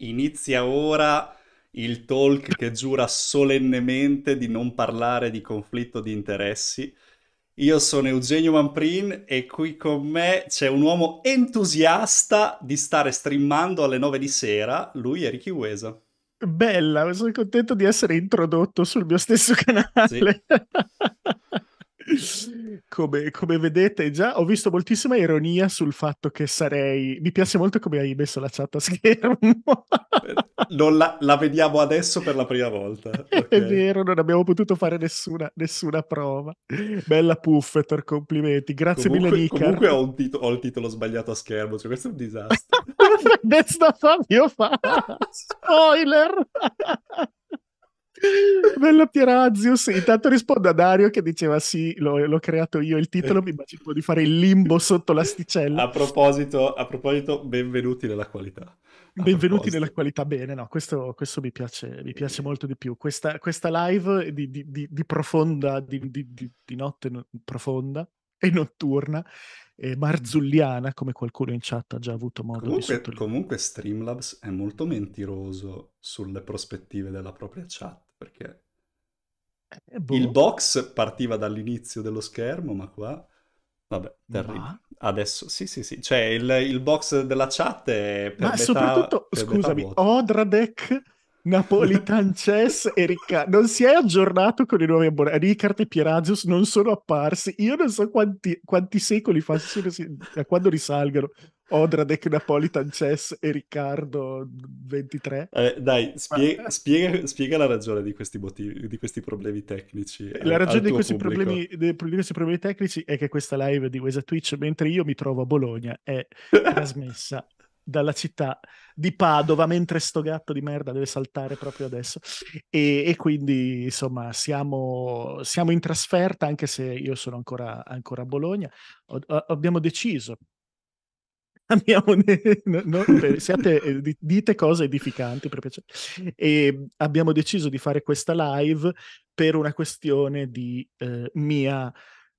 Inizia ora il talk che giura solennemente di non parlare di conflitto di interessi. Io sono Eugenio Manprin e qui con me c'è un uomo entusiasta di stare streamando alle 9 di sera, lui è Ricky Uesa. Bella, sono contento di essere introdotto sul mio stesso canale. Sì. Come, come, vedete, già ho visto moltissima ironia sul fatto che sarei. Mi piace molto come hai messo la chat a schermo. Eh, la, la, vediamo adesso per la prima volta. Okay. È vero, non abbiamo potuto fare nessuna, nessuna prova. Bella Puffeter, complimenti. Grazie comunque, mille, Nica. Comunque ho, tito- ho, il titolo sbagliato a schermo, cioè questo è un disastro. That's not Fabio fa. Spoiler! Bella Pierazius. Intanto rispondo a Dario che diceva: Sì, l'ho, l'ho creato io il titolo. Mi immagino di fare il limbo sotto l'asticella. A proposito, a proposito benvenuti nella qualità. A benvenuti proposito. nella qualità, bene. No, questo, questo mi, piace, mi, piace, molto di più. Questa, questa live di, di, di, di profonda, di, notte profonda e notturna, e eh, marzulliana, come qualcuno in chat ha già avuto modo comunque, di sottolineare. Comunque, Streamlabs è molto mentiroso sulle prospettive della propria chat perché eh, boh. il box partiva dall'inizio dello schermo, ma qua... Vabbè, terribile. Ma... Adesso, sì, sì, sì. Cioè, il, il box della chat è per Ma metà, soprattutto, per scusami, Odradek, Napolitan Chess e Riccardo non si è aggiornato con i nuovi abbonati. Riccardo e Pieragius non sono apparsi. Io non so quanti, quanti secoli fa, da quando risalgono. Odra Deck Napolitan Chess e Riccardo 23. Eh, dai, spie- spiega, spiega, la ragione di questi, motivi, di questi problemi tecnici. La ragione di, questi problemi, di, questi problemi, tecnici è che questa live di Wesa Twitch, mentre io mi trovo a Bologna, è trasmessa dalla città di Padova mentre sto gatto di merda deve saltare proprio adesso e, e quindi insomma siamo, siamo, in trasferta anche se io sono ancora, ancora a Bologna o, abbiamo deciso Amiamone, no, no, siate, eh, dite cose edificanti per piacere. E abbiamo deciso di fare questa live per una questione di eh, mia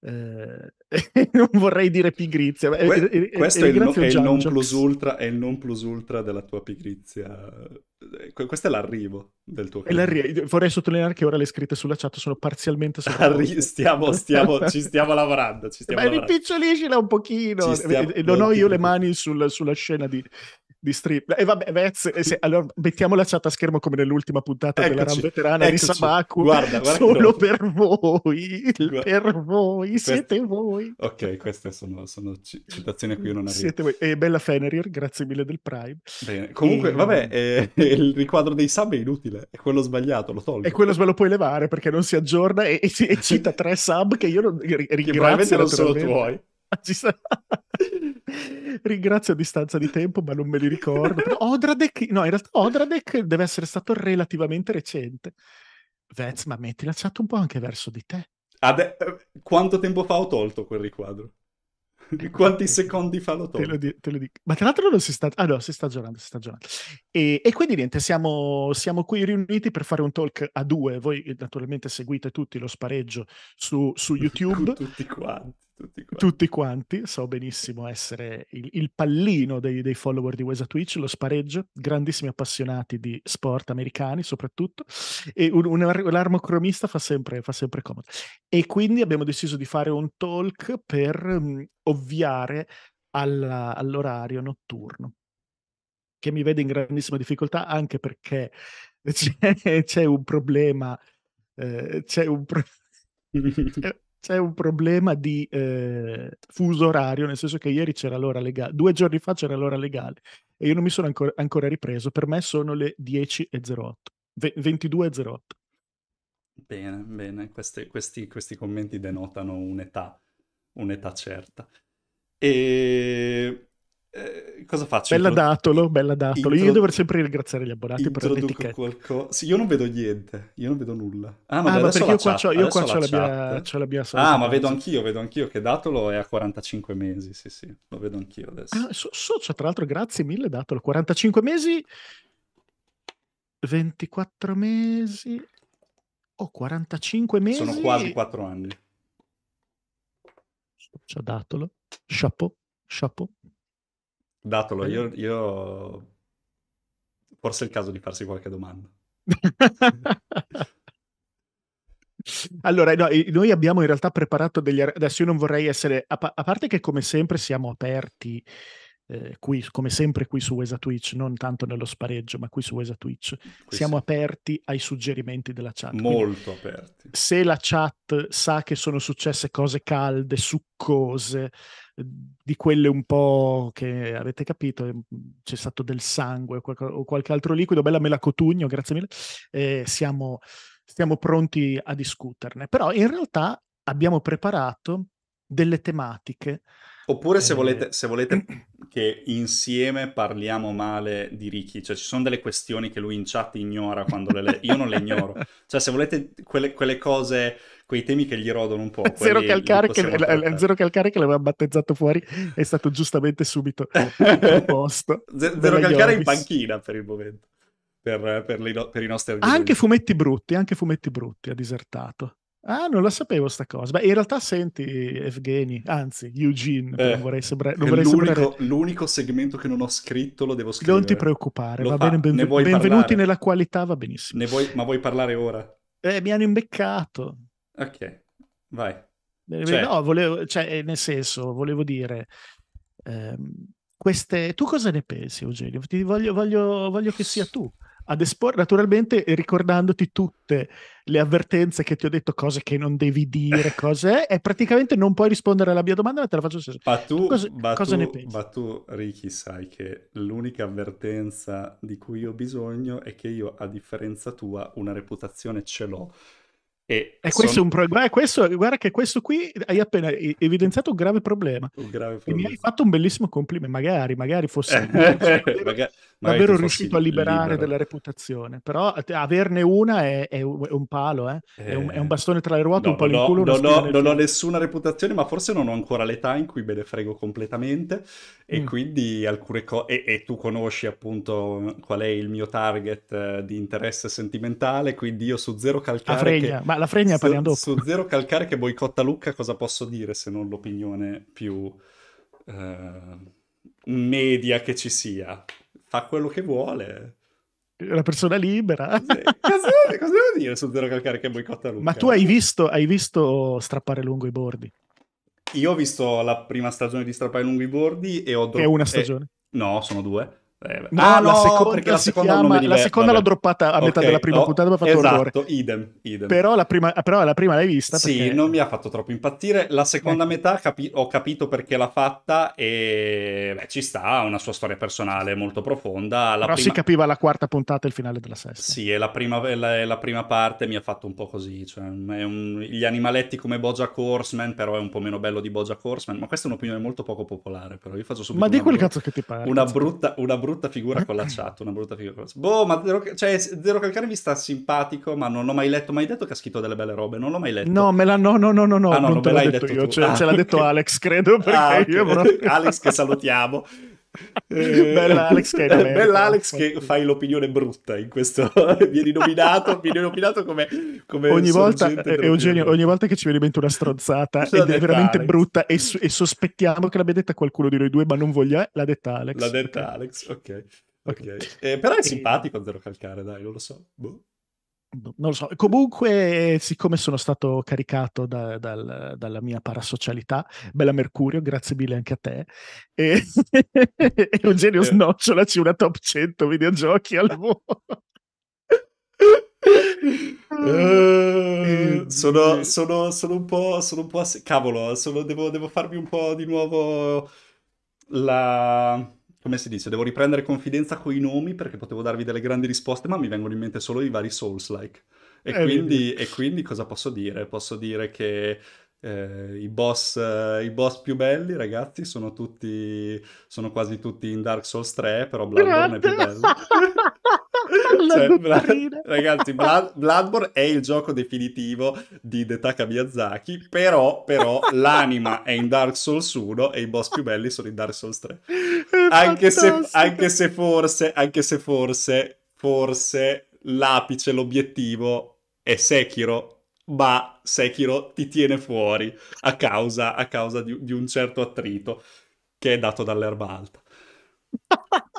eh, non vorrei dire pigrizia. Que- questo è, il no, è, il non plus ultra, è il non plus ultra della tua pigrizia. Eh, questo è l'arrivo del tuo l'arri- Vorrei sottolineare che ora le scritte sulla chat sono parzialmente Arri- stiamo, stiamo, Ci stiamo lavorando. Ci stiamo Ma lavorando. ripiccioliscila un pochino. Stiamo, non ho io le mani sul, sulla scena di, di strip. E eh, vabbè, Vez, eh, se, allora mettiamo la chat a schermo come nell'ultima puntata eccoci, della Ram veterana di Sabaku. Guarda, guarda solo per voi, guarda. per voi, per... siete voi. Ok, queste sono, sono citazioni a cui io non arrivo. Siete voi. E Bella Fenerir, grazie mille del Prime. Bene. Comunque, e... vabbè, eh, il riquadro dei sub è inutile, è quello sbagliato, lo tolgo. E quello sbagliato lo puoi levare perché non si aggiorna e, e, e cita tre sub che io non, ringrazio. Che non sono tuoi. Ringrazio a distanza di tempo, ma non me li ricordo. Odradek, no, in realtà Odradek deve essere stato relativamente recente. Vez, ma metti la chat un po' anche verso di te. Ade- ah, eh, quanto tempo fa ho tolto quel riquadro? Eh, quanti secondi fa l'ho tolto? Te lo, di- te lo dico. Ma tra l'altro non si sta... Ah no, si sta aggiornando, si sta aggiornando. E, e quindi niente, siamo, siamo, qui riuniti per fare un talk a due. Voi eh, naturalmente seguite tutti lo spareggio su, su YouTube. tutti quanti tutti quanti. tutti quanti. So benissimo essere il, il pallino dei, dei, follower di Wesa Twitch, lo spareggio, grandissimi appassionati di sport americani soprattutto, e un, un, un armocromista fa sempre, fa sempre comodo. E quindi abbiamo deciso di fare un talk per mh, mm, ovviare alla, all'orario notturno, che mi vede in grandissima difficoltà anche perché c'è, c'è un problema, eh, c'è un problema. c'è un problema di eh, fuso orario, nel senso che ieri c'era l'ora legale, due giorni fa c'era l'ora legale e io non mi sono ancora, ancora ripreso, per me sono le 10.08, 22.08. Bene, bene, Queste, questi, questi commenti denotano un'età, un'età certa. E eh, cosa faccio? Bella Intro... datolo, bella datolo. Intro... Io dovrei sempre ringraziare gli abbonati per l'etichetta. Qualco... Sì, io non vedo niente, io non vedo nulla. Ah, ma, ah, ma perché io qua, c'ho, io qua la c'ho, la mia, c'ho, la mia, Ah, ma mezzo. vedo anch'io, vedo anch'io che Datolo è a 45 mesi, sì sì, lo vedo anch'io adesso. Ah, so, socio, tra l'altro, grazie mille Datolo, 45 mesi, 24 mesi, oh, 45 mesi. Sono quasi 4 anni. Socio Datolo, chapeau, chapeau. Datolo, io, io... Forse è il caso di farsi qualche domanda. Allora, no, noi abbiamo in realtà preparato degli... Adesso io non vorrei essere... A, pa- a parte che come sempre siamo aperti eh, qui, come sempre qui su Wesa Twitch, non tanto nello spareggio, ma qui su Wesa Twitch, qui siamo sì. aperti ai suggerimenti della chat. Molto Quindi, aperti. Se la chat sa che sono successe cose calde, succose, di quelle un po' che avete capito, ehm, c'è stato del sangue o qualche altro liquido, bella me la cotugno, grazie mille, eh, siamo, siamo pronti a discuterne. Però in realtà abbiamo preparato delle tematiche Oppure se volete, eh, se volete, che insieme parliamo male di Ricky, cioè ci sono delle questioni che lui in chat ignora quando le legge, io non le ignoro. Cioè se volete quelle, quelle cose, quei temi che gli rodono un po'. Zero calcare, che, zero calcare che l'aveva battezzato fuori è stato giustamente subito posto. Z- zero calcare in panchina per il momento. Per, per, le, per, i nostri auditori. Anche fumetti brutti, anche fumetti brutti ha disertato. Ah, non la sapevo sta cosa. Beh, in realtà senti Evgeni, anzi Eugene, eh, non vorrei, sembra- non vorrei l'unico, sembrare... L'unico segmento che non ho scritto lo devo scrivere. Non ti preoccupare, lo va fa, bene, benven- benvenuti parlare. nella qualità, va benissimo. Vuoi, ma vuoi parlare ora? Eh, mi hanno imbeccato. Ok, vai. cioè... No, volevo, cioè, eh, nel senso, volevo dire... Ehm, queste... Tu cosa ne pensi, Eugenio? Ti Voglio, voglio, voglio che sia tu ad esporre, naturalmente ricordandoti tutte le avvertenze che ti ho detto, cose che non devi dire, cose, e praticamente non puoi rispondere alla mia domanda, ma te la faccio stesso. Ma tu, tu cosa, ma cosa tu, ne pensi? Ma tu, Ricky, sai che l'unica avvertenza di cui ho bisogno è che io, a differenza tua, una reputazione ce l'ho. E, e questo sono... è un problema. guarda, che questo qui hai appena evidenziato un grave problema. Un grave problema. mi hai fatto un bellissimo complimento. Magari, magari fosse eh, eh, eh, davvero, magari, davvero riuscito a liberare libero. della reputazione, però averne una è, è un palo, eh? Eh... È, un, è, un, bastone tra le ruote, no, un po' no, in culo. No, no, non ho nessuna reputazione, ma forse non ho ancora l'età in cui me ne frego completamente. E mm. quindi alcune cose. E, tu conosci appunto qual è il mio target di interesse sentimentale, quindi io su zero calcare. Ah, fregna, che... ma la fregna su, parliamo dopo. Su Zero Calcare che boicotta Lucca cosa posso dire se non l'opinione più eh, media che ci sia? Fa quello che vuole. La persona libera. Sì, cosa, cosa devo dire su Zero Calcare che boicotta Lucca? Ma tu hai visto, hai visto strappare lungo i bordi? Io ho visto la prima stagione di Strappare lungo i bordi e ho... Dro- è una stagione? E... No, sono due eh, no, ah, no, la seconda, perché la seconda, chiama, la seconda l'ho droppata a okay, metà della prima oh, puntata, mi ha fatto esatto, orrore. Idem, idem. Però, la prima, però la prima l'hai vista. Sì, perché... non mi ha fatto troppo impattire. La seconda eh. metà capi- ho capito perché l'ha fatta e beh, ci sta, ha una sua storia personale molto profonda. La però prima... si capiva la quarta puntata e il finale della sesta. Sì, e la prima, la, la prima parte mi ha fatto un po' così. Cioè, un... Gli animaletti come Bojack Horseman, però è un po' meno bello di Bojack Horseman. Ma questa è un'opinione molto poco popolare, però io faccio subito... Ma di quel cazzo che ti pare. Una brutta... Una brutta brutta figura con la chat, una brutta figura con la chat. Boh, ma Zero, cioè, Zero Calcare mi sta simpatico, ma non l'ho mai letto. mai detto che ha scritto delle belle robe? Non l'ho mai letto. No, me la, no, no, no, no, no, ah, no non, te l'hai detto, detto io. Cioè, ah, ce l'ha okay. detto Alex, credo, perché ah, okay. io... Alex che salutiamo. Eh, bella Alex, che, bella Alex che, fai l'opinione brutta in questo vieni nominato, vieni nominato come, come ogni, volta, eh, Eugenio, ogni volta che ci viene in mente una strozzata Cosa ed è veramente Alex? brutta e, e, sospettiamo che l'abbia detta qualcuno di noi due ma non voglia eh, l'ha detta Alex l'ha detta okay. Alex ok, okay. okay. Eh, però è simpatico Zero Calcare dai non lo so boh. Boh, non lo so. Comunque, siccome sono stato caricato da, dal, dalla mia parasocialità, bella Mercurio, grazie mille anche a te. E, e Eugenio eh. snocciolaci una top 100 videogiochi al volo. Eh. Uh, eh, sono, sono, sono, un po', sono un po' ass- cavolo, sono, devo, devo farmi un po' di nuovo la come si dice, devo riprendere confidenza con i nomi perché potevo darvi delle grandi risposte, ma mi vengono in mente solo i vari Souls-like. E, eh, quindi, e quindi, cosa posso dire? Posso dire che eh, i, boss, eh, i, boss, più belli, ragazzi, sono tutti, sono quasi tutti in Dark Souls 3, però Bloodborne è più bello. cioè, Blood... ragazzi, Blood... Bloodborne è il gioco definitivo di Detaka Miyazaki, però, però l'anima è in Dark Souls 1 e i boss più belli sono in Dark Souls 3. anche se, anche se forse, anche se forse, forse l'apice, l'obiettivo è Sekiro, ma Sekiro ti tiene fuori a causa, a causa di, di un certo attrito che è dato dall'erba alta.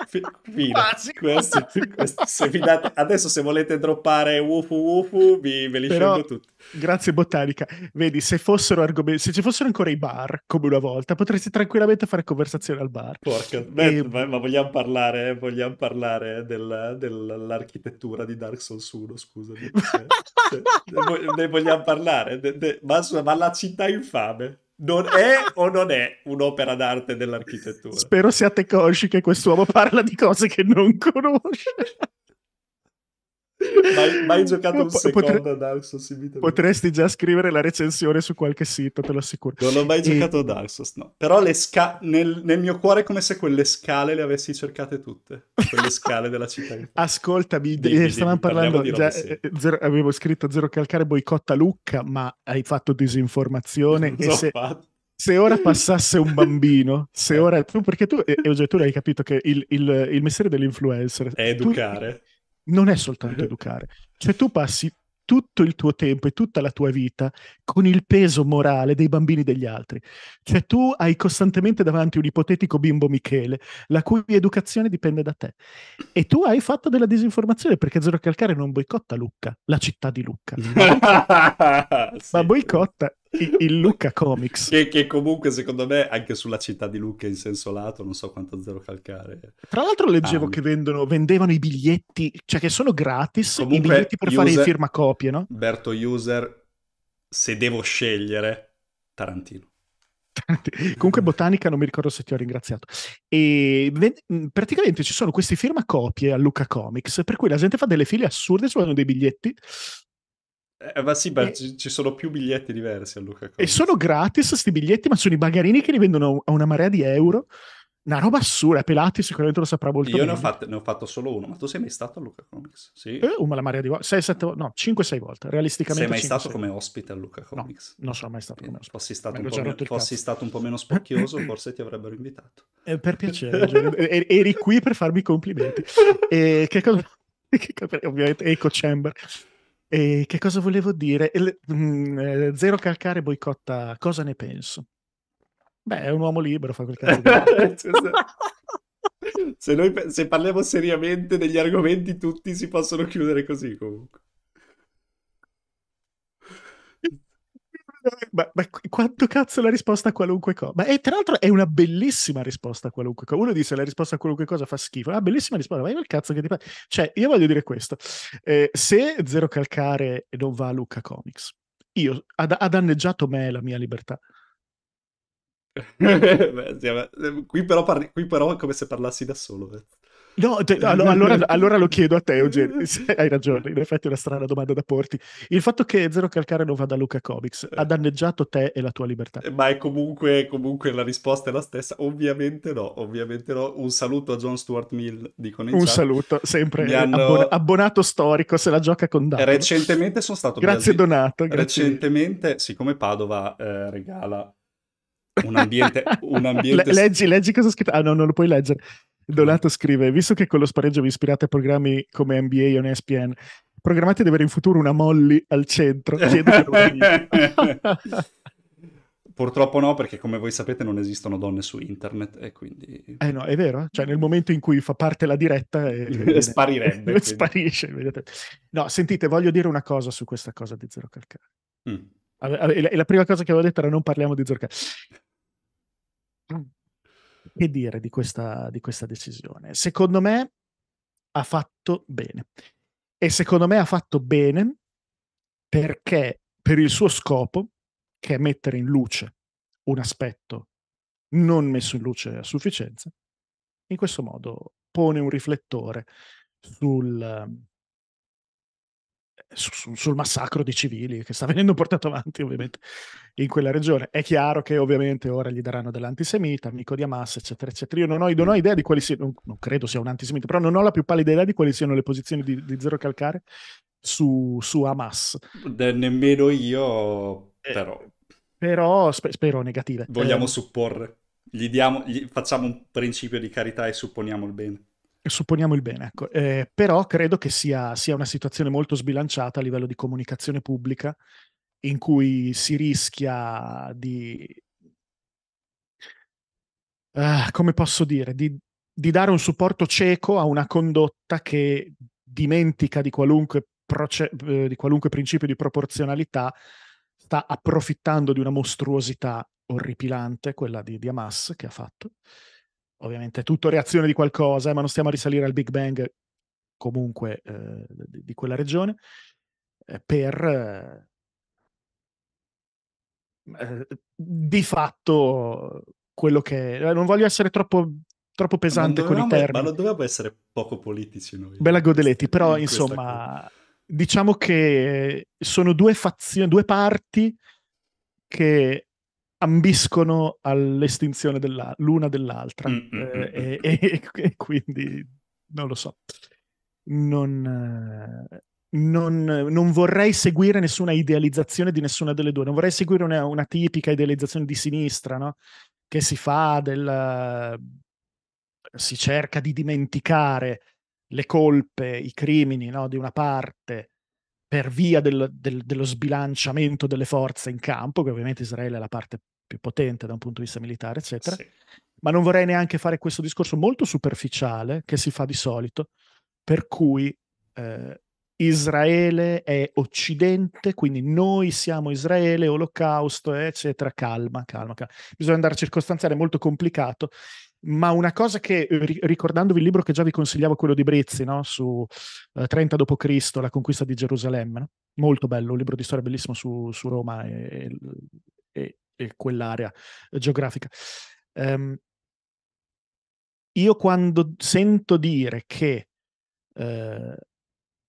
Fine. Questo, questo, se date, adesso se volete droppare wufu wufu vi, ve li Però, scelgo tutti. Grazie Botanica. Vedi, se, argomenti, se ci fossero ancora i bar, come una volta, potresti tranquillamente fare conversazione al bar. Porca, beh, e... ma, ma vogliamo parlare, eh, vogliamo parlare del, dell'architettura di Dark Souls 1, scusami. Cioè, cioè, ne vogliamo parlare, de, de, ma, ma la città infame non è o non è un'opera d'arte dell'architettura. Spero siate cosci che quest'uomo parla di cose che non conosce. Mai, mai giocato un Potre... a Dark Souls Potresti già scrivere la recensione su qualche sito, te lo assicuro. Non ho mai e... giocato a Dark Souls, no. Però le sca- nel, nel, mio cuore è come se quelle scale le avessi cercate tutte. Quelle scale della città. Ascoltami, dimmi, eh, stavamo dimmi, parlando, già, eh, zero, avevo scritto Zero Calcare boicotta Lucca, ma hai fatto disinformazione. Non e se... fatto se ora passasse un bambino, se eh. ora tu, perché tu, eh, Eugenio, tu hai capito che il, il, il mestiere dell'influencer è educare non è soltanto educare. Cioè tu passi tutto il tuo tempo e tutta la tua vita con il peso morale dei bambini degli altri. Cioè tu hai costantemente davanti un ipotetico bimbo Michele, la cui educazione dipende da te. E tu hai fatto della disinformazione perché Zero Calcare non boicotta Lucca, la città di Lucca. ma boicotta il Lucca Comics. Che, che, comunque secondo me anche sulla città di Lucca in senso lato non so quanto zero calcare. Tra l'altro leggevo ah, che vendono, vendevano i biglietti, cioè che sono gratis, i biglietti per user, fare i firmacopie, no? Berto User, se devo scegliere, Tarantino. Comunque Botanica non mi ricordo se ti ho ringraziato. E mm, praticamente ci sono questi firmacopie a Luca Comics, per cui la gente fa delle file assurde, si vogliono dei biglietti eh, ma sì, beh, e... ci, sono più biglietti diversi a Luca Comics. E sono gratis questi biglietti, ma sono i bagarini che li vendono a una marea di euro. Una roba assurda, Pelati sicuramente lo saprà molto Io bene. Io ne, ne, ho fatto solo uno, ma tu sei mai stato a Luca Comics? Sì. Eh, una oh, marea di volte, no, 5-6 volte, realisticamente. Sei mai 5, stato 6. come ospite a Luca Comics? No, non sono mai stato come ospite. Fossi stato, un po, me- fossi stato un po' meno spocchioso, forse ti avrebbero invitato. Eh, per piacere, eri qui per farmi i complimenti. E che cosa... Ovviamente, Echo Chamber. E che cosa volevo dire? Il, mh, mm, eh, zero Calcare boicotta, cosa ne penso? Beh, è un uomo libero, fa quel cazzo. Cioè, se, noi, se parliamo seriamente degli argomenti, tutti si possono chiudere così comunque. ma, ma, quanto cazzo la risposta a qualunque cosa? Ma e, tra l'altro è una bellissima risposta a qualunque cosa. Uno dice la risposta a qualunque cosa fa schifo. Una bellissima risposta, ma io il cazzo che ti fa. Cioè, io voglio dire questo. Eh, se Zero Calcare non va a Luca Comics, io, ha, ha danneggiato me e la mia libertà. Beh, sì, qui, però parli, qui però è come se parlassi da solo. Eh. No, te, allora, allora, allora, lo chiedo a te, Eugenio. Hai ragione, in effetti è una strana domanda da porti. Il fatto che Zero Calcare non vada a Luca Comics ha eh. danneggiato te e la tua libertà? Ma è comunque, comunque la risposta è la stessa. Ovviamente no, ovviamente no. Un saluto a John Stuart Mill, dicono in Un saluto, sempre hanno... abbon- abbonato storico, se la gioca con Dario. Recentemente sono stato... Grazie biasito. Donato. Grazie. Recentemente, siccome Padova eh, regala un ambiente... Un ambiente... leggi, leggi cosa ho scritto. Ah no, non lo puoi leggere. Donato scrive, visto che con lo spareggio vi ispirate a programmi come NBA o ESPN, programmate di avere in futuro una Molly al centro. Purtroppo no, perché come voi sapete non esistono donne su internet e quindi... Eh no, è vero, cioè nel momento in cui fa parte la diretta... Eh, sparirebbe. sparisce, vedete. No, sentite, voglio dire una cosa su questa cosa di Zero Calcare. Mm. la prima cosa che avevo detto era non parliamo di Zero Calcare. Che dire di questa, di questa decisione? Secondo me ha fatto bene. E secondo me ha fatto bene perché per il suo scopo, che è mettere in luce un aspetto non messo in luce a sufficienza, in questo modo pone un riflettore sul, su, sul massacro di civili che sta venendo portato avanti ovviamente in quella regione. È chiaro che ovviamente ora gli daranno dell'antisemita, amico di Hamas, eccetera, eccetera. Io non ho, non ho idea di quali siano, non, credo sia un antisemita, però non ho la più pallida idea di quali siano le posizioni di, di Zero Calcare su, su Hamas. De, nemmeno io, eh, però. però spe, spero negative. Vogliamo eh, supporre. Gli diamo, gli, facciamo un principio di carità e supponiamo il bene. Supponiamo il bene, ecco. Eh, però credo che sia, sia una situazione molto sbilanciata a livello di comunicazione pubblica in cui si rischia di, Uh, come posso dire, di, di, dare un supporto cieco a una condotta che dimentica di qualunque, proce- eh, di qualunque principio di proporzionalità, sta approfittando di una mostruosità orripilante, quella di, di Hamas che ha fatto, ovviamente tutto reazione di qualcosa, eh, ma non stiamo a risalire al Big Bang comunque eh, di, di, quella regione, eh, per eh, eh di fatto quello che... Eh, non voglio essere troppo, troppo pesante con i termini. Ma non dovevamo essere poco politici noi. Bella Godeletti, però in insomma... Diciamo che sono due fazioni, due parti che ambiscono all'estinzione della, l'una dell'altra mm, mm, mm, eh, e, e, e, quindi non lo so non, eh, non, non, vorrei seguire nessuna idealizzazione di nessuna delle due non vorrei seguire una, una tipica idealizzazione di sinistra no? che si fa del si cerca di dimenticare le colpe, i crimini no? di una parte per via del, del, dello sbilanciamento delle forze in campo, che ovviamente Israele è la parte più potente da un punto di vista militare, eccetera. Sì. Ma non vorrei neanche fare questo discorso molto superficiale che si fa di solito, per cui eh, Israele è Occidente, quindi noi siamo Israele, Olocausto, eccetera. Calma, calma, calma. Bisogna andare a circostanziare, è molto complicato ma una cosa che, eh, ricordandovi il libro che già vi consigliavo, quello di Brizzi, no? su eh, 30 d.C., la conquista di Gerusalemme, no? molto bello, un libro di storia bellissimo su, su Roma e, e, e, quell'area geografica. Um, io quando sento dire che eh,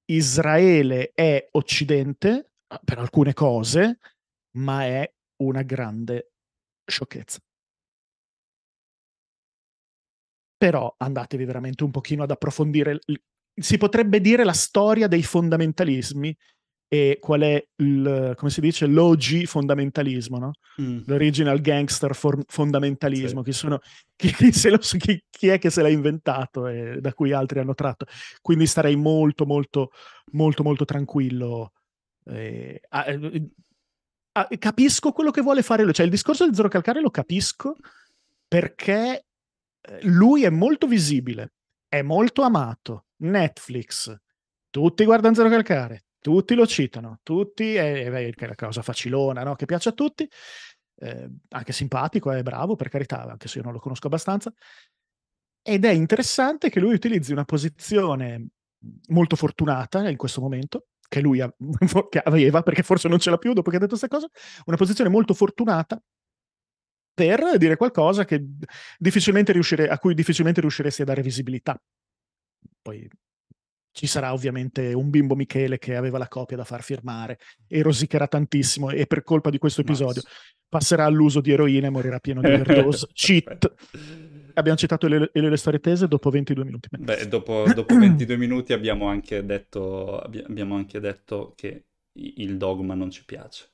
Israele è Occidente, eh, per alcune cose, ma è una grande sciocchezza. però andatevi veramente un pochino ad approfondire, si potrebbe dire la storia dei fondamentalismi e qual è il, come si dice, l'OG fondamentalismo, no? Mm. L'original gangster for- fondamentalismo, sì. chi, sono, chi, chi, lo, chi, chi, è che se l'ha inventato e da cui altri hanno tratto. Quindi starei molto, molto, molto, molto tranquillo. Eh, a, eh, a, capisco quello che vuole fare lui, cioè il discorso di Zero Calcare lo capisco perché eh, lui è molto visibile, è molto amato. Netflix, tutti guardano Zero Calcare, tutti lo citano, tutti, è, è la cosa facilona, no? che piace a tutti, eh, anche simpatico, è bravo, per carità, anche se io non lo conosco abbastanza. Ed è interessante che lui utilizzi una posizione molto fortunata in questo momento, che lui aveva, perché forse non ce l'ha più dopo che ha detto questa cosa, una posizione molto fortunata per dire qualcosa riuscire, a cui difficilmente riusciresti a dare visibilità. Poi ci sarà ovviamente un bimbo Michele che aveva la copia da far firmare e rosicherà tantissimo e per colpa di questo episodio nice. passerà all'uso di eroina e morirà pieno di overdose. Cheat. Abbiamo citato le, le, le, storie tese dopo 22 minuti. Beh, dopo, dopo 22 minuti abbiamo anche, detto, abbiamo anche detto che il dogma non ci piace.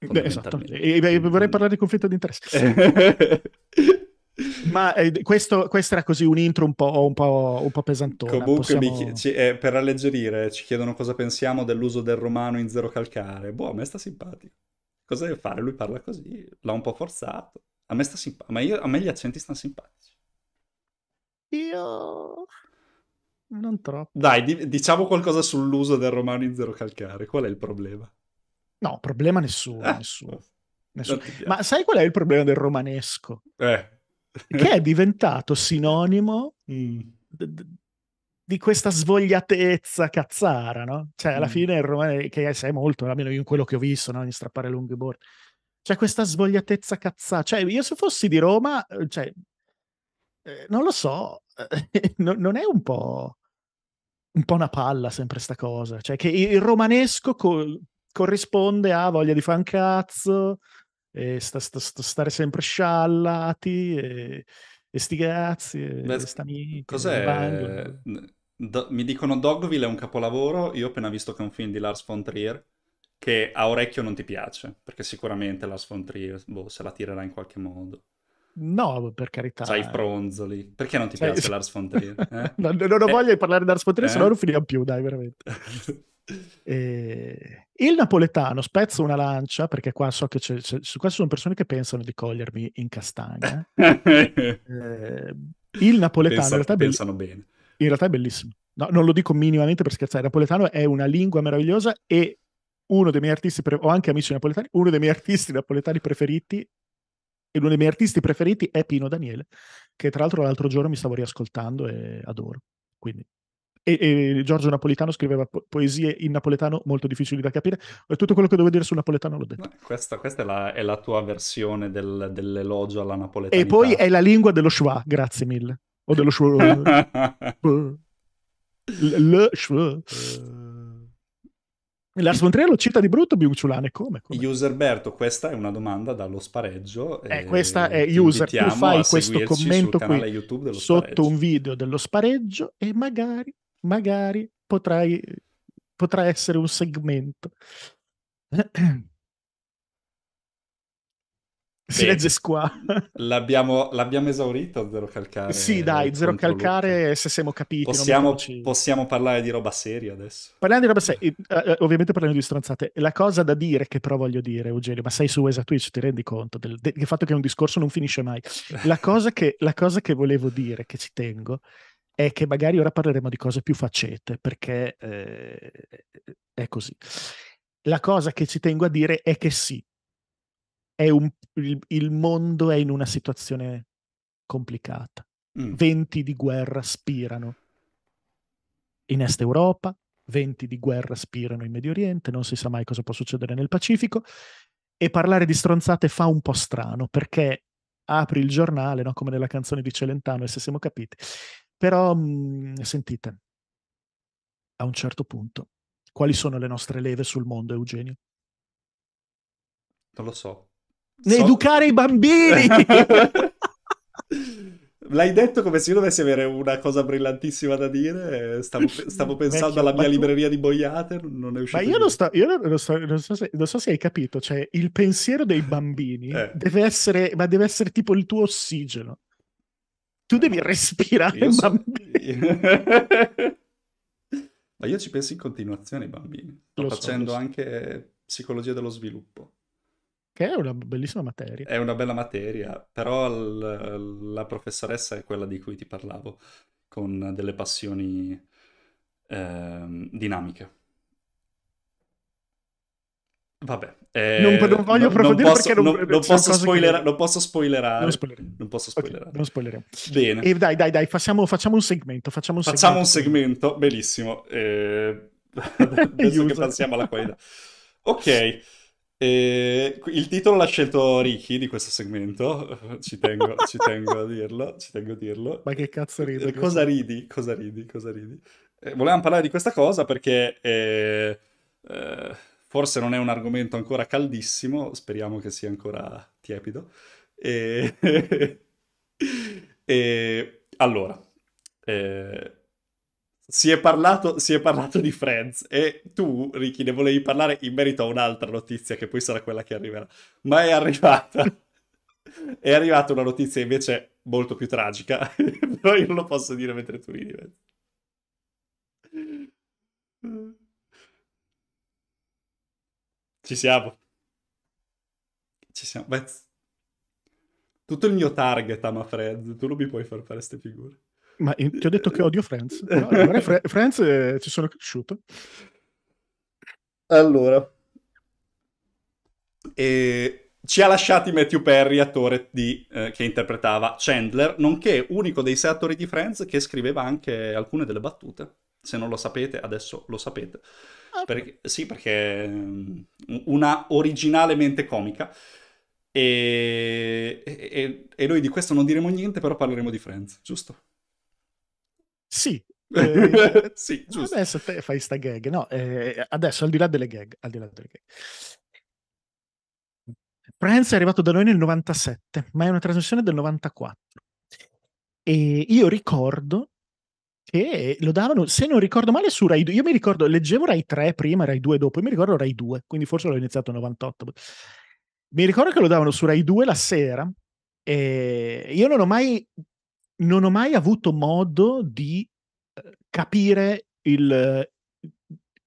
Eh, Esattamente. E, e, vorrei parlare di conflitto di interesse. Ma eh, questo, questa era così un intro un po', un po', un po pesantone. Comunque, Possiamo... chied- ci, eh, per alleggerire, ci chiedono cosa pensiamo dell'uso del romano in zero calcare. Boh, a me sta simpatico. Cosa deve fare? Lui parla così, l'ha un po' forzato. A me, sta simpa- ma io, a me gli accenti stanno simpatici. Io... Non troppo. Dai, di- diciamo qualcosa sull'uso del romano in zero calcare. Qual è il problema? No, problema nessuno, ah, nessuno. nessuno. Ma sai qual è il problema del romanesco? Eh. che è diventato sinonimo mm. di, di questa svogliatezza cazzara, no? Cioè, alla mm. fine il romanesco, che sai molto, almeno io in quello che ho visto, no? Di strappare lunghi bordi. C'è questa svogliatezza cazzara. Cioè, io se fossi di Roma, eh, cioè, eh, non lo so, eh, non, non è un po' un po' una palla sempre sta cosa, cioè che il romanesco co- corrisponde a voglia di fare un cazzo, sta, sta, sta, stare sempre sciallati, e, e sti cazzi, e Beh, sta Cos'è? Do, mi dicono Dogville è un capolavoro, io ho appena visto che è un film di Lars von Trier, che a orecchio non ti piace, perché sicuramente Lars von Trier boh, se la tirerà in qualche modo. No, per carità. Sai, eh. fronzoli. Perché non ti cioè... piace Lars von Trier? Eh? no, non ho eh? voglia di parlare di Lars von Trier, eh? se no eh? non finiamo più, dai, veramente. Eh, il napoletano spezzo una lancia perché qua so che c'è, c'è, qua ci sono persone che pensano di cogliermi in castagna. eh, il napoletano Pensa, in, realtà pensano bene. in realtà è bellissimo. No, non lo dico minimamente per scherzare. Il napoletano è una lingua meravigliosa e uno dei miei artisti, pre- ho anche amici napoletani, uno dei miei artisti napoletani preferiti e uno dei miei artisti preferiti è Pino Daniele, che tra l'altro l'altro giorno mi stavo riascoltando e adoro. Quindi e, e Giorgio Napolitano scriveva po- poesie in napoletano molto difficili da capire. Eh, tutto quello che dovevo dire sul napoletano l'ho detto. Questa, questa è, la, è, la, tua versione del, dell'elogio alla napoletana. E poi è la lingua dello schwa, grazie mille. O dello schwa. Le schwa. Lars von Trier lo cita di brutto byung come? come? Userberto, questa è una domanda dallo spareggio. Eh, eh questa è user, tu fai questo commento qui YouTube sotto spareggio. un video dello spareggio e magari magari potrai, potrà essere un segmento. Si Bene. legge squa. L'abbiamo, l'abbiamo, esaurito Zero Calcare. Sì, dai, Zero Calcare, look. se siamo capiti. Possiamo, possiamo, parlare di roba seria adesso. Parliamo di roba seria. Eh, eh, ovviamente parliamo di stronzate. La cosa da dire che però voglio dire, Eugenio, ma sei su Esa Twitch, ti rendi conto del, del, fatto che un discorso non finisce mai. La cosa, che, la cosa che volevo dire, che ci tengo, è che magari ora parleremo di cose più facete, perché eh, è così. La cosa che ci tengo a dire è che sì, è un, il, il mondo è in una situazione complicata. Mm. Venti di guerra spirano in Est Europa, venti di guerra spirano in Medio Oriente, non si sa mai cosa può succedere nel Pacifico. E parlare di stronzate fa un po' strano perché apri il giornale, no? come nella canzone di Celentano, e se siamo capiti, però mh, mhmm, sentite, a un certo punto, quali sono le nostre leve sul mondo, Eugenio? Non lo so. Ne so... Educare i bambini! L'hai detto come se io dovessi avere una cosa brillantissima da dire. Eh, stavo, stavo pensando Vecchio, alla mia tu... libreria di boiate, non è uscito. Ma io, non, sto, io non, sto, non, so se, non, so se, hai capito. Cioè, il pensiero dei bambini eh. deve, essere, deve essere tipo il tuo ossigeno tu devi respirare. Io so... Ma io ci penso in continuazione ai bambini. Sto lo facendo so, anche psicologia dello sviluppo. Che è una bellissima materia. È una bella materia, però l- la professoressa è quella di cui ti parlavo, con delle passioni eh, dinamiche. Vabbè, eh, non, non, voglio approfondire non posso, perché non, non posso spoiler, che... non posso spoilerare. Non, spoilerare. non posso spoilerare. Okay, non spoileriamo. Bene. E dai, dai, dai, facciamo, facciamo un segmento. Facciamo un facciamo segmento. Un segmento. Benissimo. Eh, adesso che passiamo alla qualità. Ok. Eh, il titolo l'ha scelto Ricky di questo segmento, ci tengo, ci tengo a dirlo, ci tengo a dirlo. Ma che cazzo ridi? Eh, cosa ridi? Cosa ridi? Cosa ridi? Eh, volevamo parlare di questa cosa perché... Eh, eh Forse non è un argomento ancora caldissimo, speriamo che sia ancora tiepido. E, e allora, eh, si, è parlato, si, è parlato, di Friends e tu, Ricky, ne volevi parlare in merito a un'altra notizia che poi sarà quella che arriverà, ma è arrivata. è arrivata una notizia invece molto più tragica, però io non lo posso dire mentre tu ridi. Ci siamo. Ci siamo. Beh, tutto il mio target ama Friends, tu non mi puoi far fare queste figure. Ma in, ti ho detto che odio Friends. No, allora, Fre- Friends eh, ci sono cresciuto. Allora. E ci ha lasciati Matthew Perry, attore di, eh, che interpretava Chandler, nonché unico dei sei attori di Friends che scriveva anche alcune delle battute. Se non lo sapete, adesso lo sapete. Ah, perché, sì, perché mm, una originale mente comica. E, e, e, noi di questo non diremo niente, però parleremo di Friends, giusto? Sì. Eh, sì, giusto. Adesso fai sta gag, no? Eh, adesso, al di là delle gag, al di là delle gag. Friends è arrivato da noi nel 97, ma è una trasmissione del 94. E io ricordo che lo davano, se non ricordo male, su Rai 2. Io mi ricordo, leggevo Rai 3 prima, Rai 2 dopo, io mi ricordo Rai 2, quindi forse l'ho iniziato nel 98. Mi ricordo che lo davano su Rai 2 la sera e io non ho mai, non ho mai avuto modo di eh, capire il,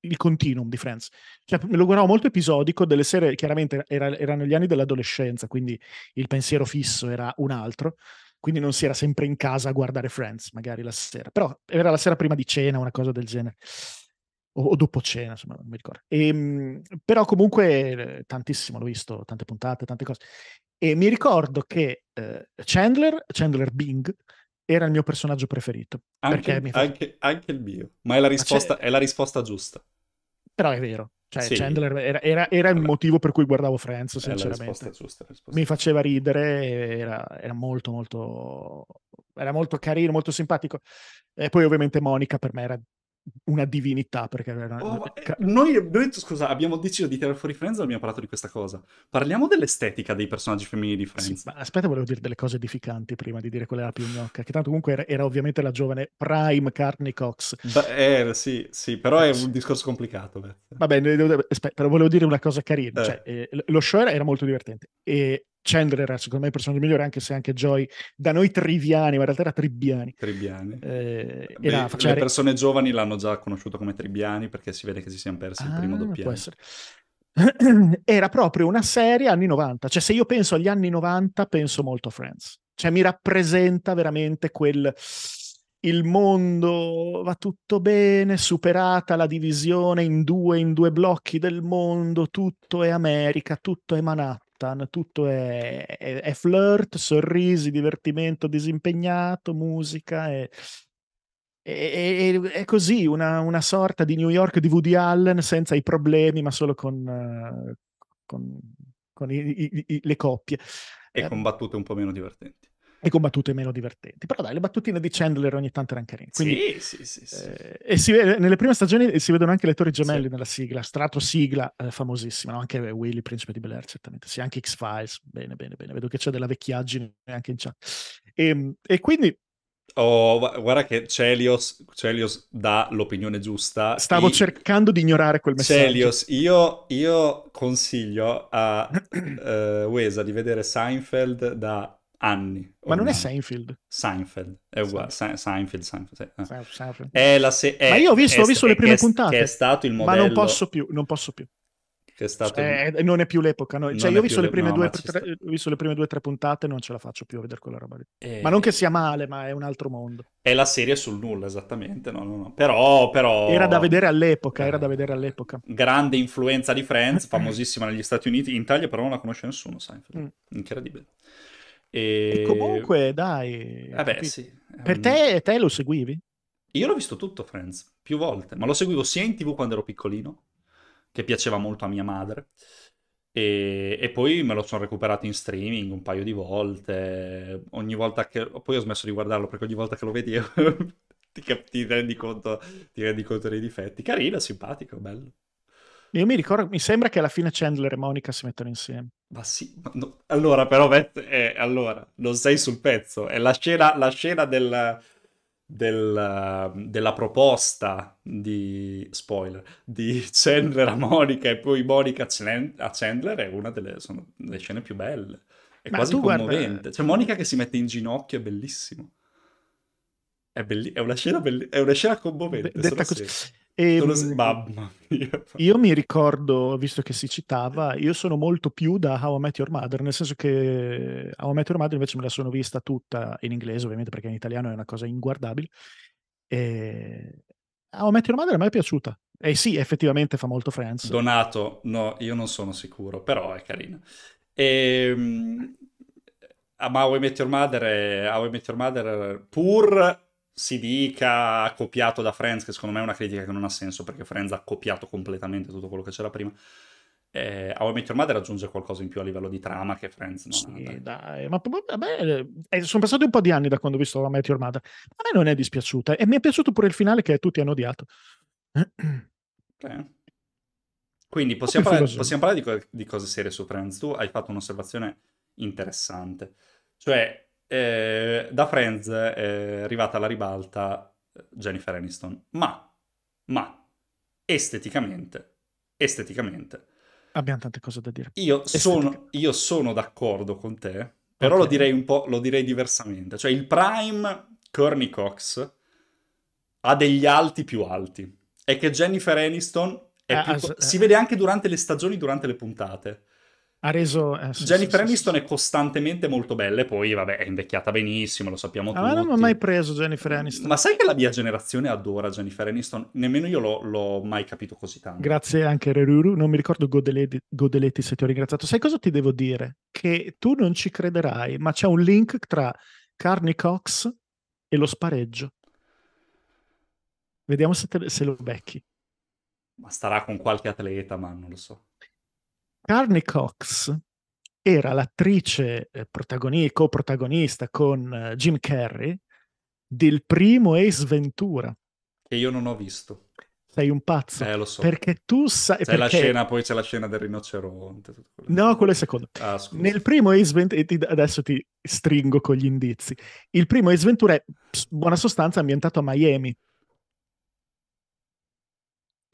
il continuum di Friends. Cioè, me lo guardavo molto episodico, delle sere chiaramente era, erano gli anni dell'adolescenza, quindi il pensiero fisso era un altro quindi non si era sempre in casa a guardare Friends, magari la sera, però era la sera prima di cena, una cosa del genere, o, o dopo cena, insomma, non mi ricordo. E, ehm, però comunque eh, tantissimo, l'ho visto, tante puntate, tante cose. E mi ricordo che eh, Chandler, Chandler Bing, era il mio personaggio preferito. Anche, fa... anche, anche il mio, ma è la risposta, è la risposta giusta. Però è vero, cioè, sì. Chandler era, era, era il motivo per cui guardavo Friends, sinceramente. Risposta giusta, risposta. Mi faceva ridere, era, era, molto, molto, era molto carino, molto simpatico. E poi ovviamente Monica per me era una divinità perché era... oh, eh, noi, noi, scusa abbiamo deciso di tirare fuori Friends e abbiamo parlato di questa cosa parliamo dell'estetica dei personaggi femminili di Friends sì, aspetta volevo dire delle cose edificanti prima di dire qual era la più gnocca che tanto comunque era, era ovviamente la giovane Prime Carney Cox Beh, eh, sì, sì però è un discorso complicato beh. vabbè devo, aspetta, però volevo dire una cosa carina eh. cioè, eh, lo show era, era molto divertente e Chandler era secondo me il personaggio migliore, anche se anche Joy, da noi triviani, ma in realtà era Tribbiani. Tribbiani. Eh, Beh, era Le cioè, persone giovani l'hanno già conosciuto come Tribbiani perché si vede che si siano persi ah, il primo ah, doppiaggio. Può essere. Era proprio una serie anni 90, cioè se io penso agli anni 90 penso molto a Friends, cioè mi rappresenta veramente quel il mondo va tutto bene, superata la divisione in due, in due blocchi del mondo, tutto è America, tutto è Manhattan Manhattan, tutto è, è, è flirt, sorrisi, divertimento disimpegnato, musica e... È, è così, una, una, sorta di New York di Woody Allen senza i problemi, ma solo con, con, con i, i, i, le coppie. E eh, battute un po' meno divertenti e con battute meno divertenti. Però dai, le battutine di Chandler ogni tanto erano carine. Quindi, sì, sì, sì. sì. Eh, e si vede, nelle prime stagioni si vedono anche le torri gemelli sì. nella sigla, strato sigla eh, famosissima, no? anche Willy, Principe di Bel Air, certamente, sì, anche X-Files, bene, bene, bene, vedo che c'è della vecchiaggine anche in chat. E, ehm, e quindi... Oh, guarda che Celios, Celios dà l'opinione giusta. Stavo I... cercando di ignorare quel messaggio. Celios, io, io consiglio a uh, eh, Wesa di vedere Seinfeld da anni. Ma non è Seinfeld? Seinfeld, è uguale. Seinfeld, Seinfeld. Ah. Seinfeld, Seinfeld. È la se- è, Ma io ho visto, è, ho visto le prime puntate. Che è stato il modello... Ma non posso più, non posso più. È stato... cioè, non è più l'epoca, no. cioè, io ho visto, le... no, due, visto, le prime due, o tre puntate, non ce la faccio più a vedere quella roba lì. E... Eh. Ma non che sia male, ma è un altro mondo. È la serie sul nulla, esattamente. No, no, no. Però, però... Era da vedere all'epoca, eh... era da vedere all'epoca. Grande influenza di Friends, famosissima negli Stati Uniti, in Italia però non la conosce nessuno, Seinfeld. Mm. Incredibile. E... e comunque, dai. Vabbè, sì. Per ehm te, te lo seguivi? Io l'ho visto tutto Friends, più volte, ma lo seguivo sia in tv quando ero piccolino, che piaceva molto a mia madre, e, e, poi me lo sono recuperato in streaming un paio di volte, ogni volta che... poi ho smesso di guardarlo perché ogni volta che lo vedevo ti, cap- ti, rendi conto, ti rendi conto dei difetti. Carino, simpatico, bello. Io mi ricordo, mi sembra che alla fine Chandler e Monica si mettano insieme. Ma sì, ma no. allora però, Matt, eh, allora, non sei sul pezzo. È la scena, la scena del, del, della proposta di, spoiler, di Chandler a Monica e poi Monica a Chandler è una delle, sono delle scene più belle. È ma quasi commovente. Guarda... C'è Monica che si mette in ginocchio, è bellissimo. È, belli- è, una, scena belli- è una scena commovente. D- detta così. Serie. E, Mamma mia. Io mi ricordo, visto che si citava, io sono molto più da How I Met Your Mother, nel senso che How I Met Your Mother invece me la sono vista tutta in inglese, ovviamente, perché in italiano è una cosa inguardabile. E... Ehm, How I Met Your Mother a me è piaciuta. E sì, effettivamente fa molto Friends. Donato, no, io non sono sicuro, però è carina. E... Ehm, Ma How I Met Your Mother, è... How I Met Your Mother pur si dica copiato da Friends, che secondo me è una critica che non ha senso perché Friends ha copiato completamente tutto quello che c'era prima. Eh, How I Met Your Mother raggiunge qualcosa in più a livello di trama che Friends non sì, Dai, ma beh, sono passati un po' di anni da quando ho visto How I Met Your Mother. A me non è dispiaciuta e mi è piaciuto pure il finale che tutti hanno odiato. Okay. Quindi possiamo parlare, possiamo parlare di, co- di cose serie su Friends. Tu hai fatto un'osservazione interessante. Cioè, eh, da Friends è arrivata alla ribalta eh, Jennifer Aniston. Ma, ma, esteticamente, esteticamente. Abbiamo tante cose da dire. Io, sono, io sono, d'accordo con te, però okay. lo direi un po', lo direi diversamente. Cioè il prime Courtney Cox ha degli alti più alti. È che Jennifer Aniston ah, più... as... Eh. si vede anche durante le stagioni, durante le puntate ha reso... Eh, sì, Jennifer sì, Aniston sì, è costantemente molto bella e poi, vabbè, è invecchiata benissimo, lo sappiamo ah, tutti. Ma non ho mai preso Jennifer Aniston. Ma sai che la mia generazione adora Jennifer Aniston? Nemmeno io l'ho, l'ho mai capito così tanto. Grazie anche Reruru, non mi ricordo Godeletti, Godeletti se ti ho ringraziato. Sai cosa ti devo dire? Che tu non ci crederai, ma c'è un link tra Carney Cox e lo spareggio. Vediamo se, te, se lo becchi. Ma starà con qualche atleta, ma non lo so. Carney Cox era l'attrice eh, protagoni- co-protagonista con eh, Jim Carrey del primo Ace Ventura. Che io non ho visto. Sei un pazzo. Eh, lo so. Perché tu sai... C'è perché... la scena, poi c'è la scena del rinoceronte. No, quello è il secondo. Ah, scusa. Nel primo Ace Ventura... Adesso ti stringo con gli indizi. Il primo Ace Ventura è, buona sostanza, ambientato a Miami.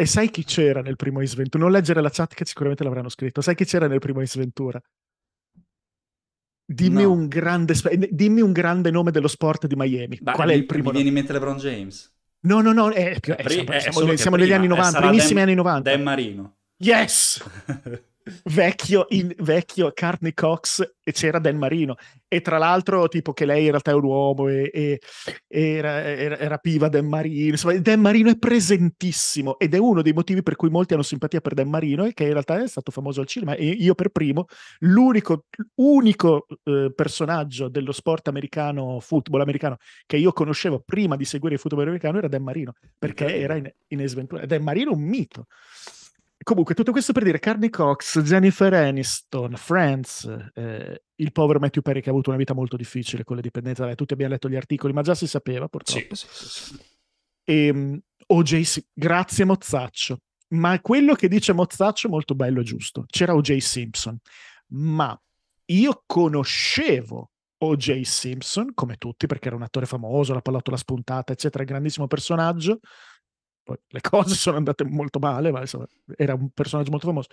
E sai chi c'era nel primo Ace Non leggere la chat che sicuramente l'avranno scritto. Sai chi c'era nel primo Ace Dimmi, no. un grande, dimmi, un grande, nome dello sport di Miami. Bah, Qual è il primo? Mi viene in mente LeBron James. No, no, no, è, è, è, siamo, eh, siamo negli anni 90, primissimi Dan, anni 90. Dan Marino. Yes! vecchio, in, vecchio Courtney Cox e c'era Dan Marino e tra l'altro tipo che lei in realtà è un uomo e, e, e era, era, era, piva Dan Marino insomma Dan Marino è presentissimo ed è uno dei motivi per cui molti hanno simpatia per Dan Marino e che in realtà è stato famoso al cinema e io per primo l'unico unico, eh, personaggio dello sport americano football americano che io conoscevo prima di seguire il football americano era Dan Marino perché era in, in s Dan Marino è un mito Comunque, tutto questo per dire Carney Cox, Jennifer Aniston, Friends, eh, il povero Matthew Perry che ha avuto una vita molto difficile con le dipendenze, Vabbè, tutti abbiamo letto gli articoli, ma già si sapeva purtroppo. Sì, sì, sì. E, OJ, sì, ehm, grazie Mozzaccio. Ma quello che dice Mozzaccio è molto bello e giusto. C'era OJ Simpson, ma io conoscevo O.J. Simpson, come tutti, perché era un attore famoso, la pallottola spuntata, eccetera, grandissimo personaggio, poi le cose sono andate molto male, ma insomma, era un personaggio molto famoso.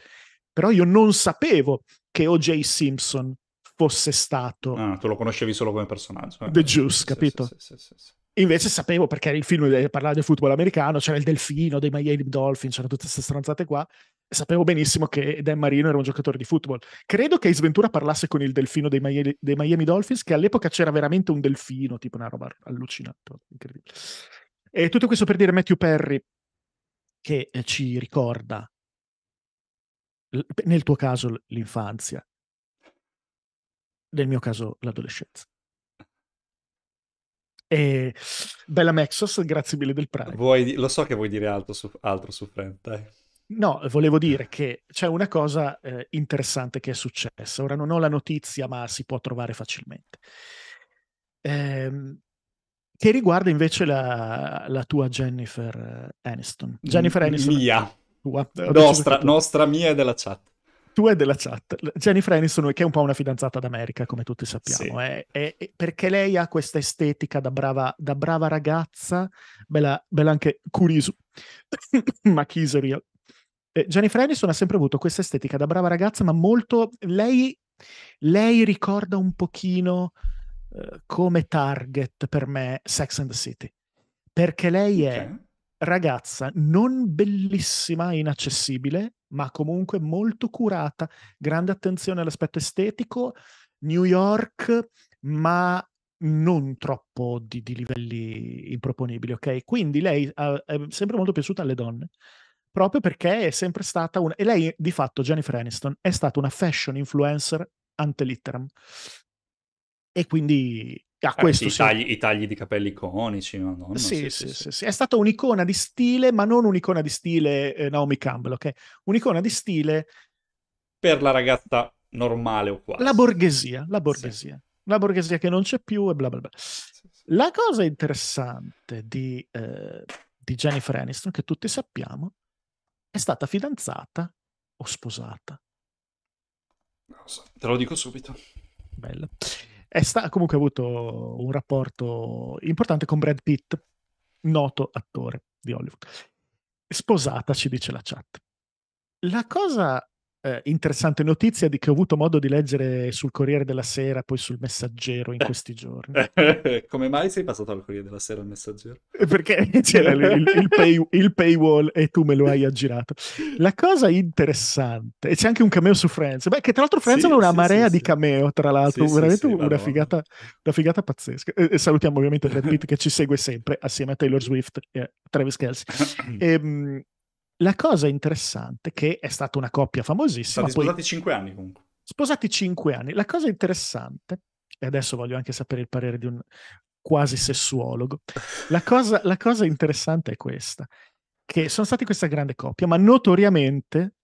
Però io non sapevo che O.J. Simpson fosse stato. Ah, tu lo conoscevi solo come personaggio. Eh? The Juice, capito? Sì, sì, sì, Invece sapevo perché il film parlava del football americano, c'era il Delfino, dei Miami Dolphins, c'erano tutte queste stronzate qua. e Sapevo benissimo che Dan Marino era un giocatore di football. Credo che Sventura parlasse con il delfino dei Miami, dei Miami Dolphins, che all'epoca c'era veramente un delfino, tipo una roba allucinante, incredibile. E tutto questo per dire Matthew Perry, che eh, ci ricorda, nel tuo caso, l'infanzia, nel mio caso, l'adolescenza. E bella Mexos, grazie mille del Prime. Vuoi, lo so che vuoi dire altro su, altro su Friend, No, volevo dire che c'è una cosa eh, interessante che è successa. Ora non ho la notizia, ma si può trovare facilmente. Ehm, che riguarda invece la, la tua Jennifer Aniston. Jennifer Aniston. Mia. Tua. Nostra, nostra, mia e della chat. Tu e della chat. Jennifer Aniston, che è un po' una fidanzata d'America, come tutti sappiamo, sì. è, è, è perché lei ha questa estetica da brava, da brava ragazza, bella, bella anche curiso, ma chiseria. Jennifer Aniston ha sempre avuto questa estetica da brava ragazza, ma molto... Lei, lei ricorda un pochino eh, come target per me Sex and the City, perché lei è ragazza non bellissima inaccessibile, ma comunque molto curata, grande attenzione all'aspetto estetico, New York, ma non troppo di, di livelli improponibili, ok? Quindi lei uh, è sempre molto piaciuta alle donne proprio perché è sempre stata una... E lei, di fatto, Jennifer Aniston, è stata una fashion influencer ante litteram. E quindi a ah, questo i tagli, i tagli di capelli iconici. No? No, sì, sì, sì, è stata un'icona di stile, ma non un'icona di stile eh, Naomi Campbell, ok? Un'icona di stile... Per la ragazza normale o quasi. La borghesia, la borghesia. La borghesia che non c'è più e bla bla bla. La cosa interessante di, eh, di Jennifer Aniston, che tutti sappiamo, è stata fidanzata o sposata. Te lo dico subito. Bello è sta- comunque ha avuto un rapporto importante con Brad Pitt, noto attore di Hollywood. Sposata, ci dice la chat. La cosa eh, interessante notizia di che ho avuto modo di leggere sul Corriere della Sera, poi sul Messaggero in questi giorni. Come mai sei passato al Corriere della Sera e al Messaggero? Eh, perché c'era il, il, il, pay, il, paywall e tu me lo hai aggirato. La cosa interessante, e c'è anche un cameo su Friends, beh, che tra l'altro Friends sì, aveva una sì, marea sì, di cameo, tra l'altro, veramente una figata, una, figata, pazzesca. E, salutiamo ovviamente Brad Pitt che ci segue sempre, assieme a Taylor Swift e a Travis Kelsey. e, ehm, la cosa interessante, che è stata una coppia famosissima... Stati sposati cinque anni comunque. Sposati cinque anni. La cosa interessante, e adesso voglio anche sapere il parere di un quasi sessuologo, la cosa, la cosa interessante è questa, che sono stati questa grande coppia, ma notoriamente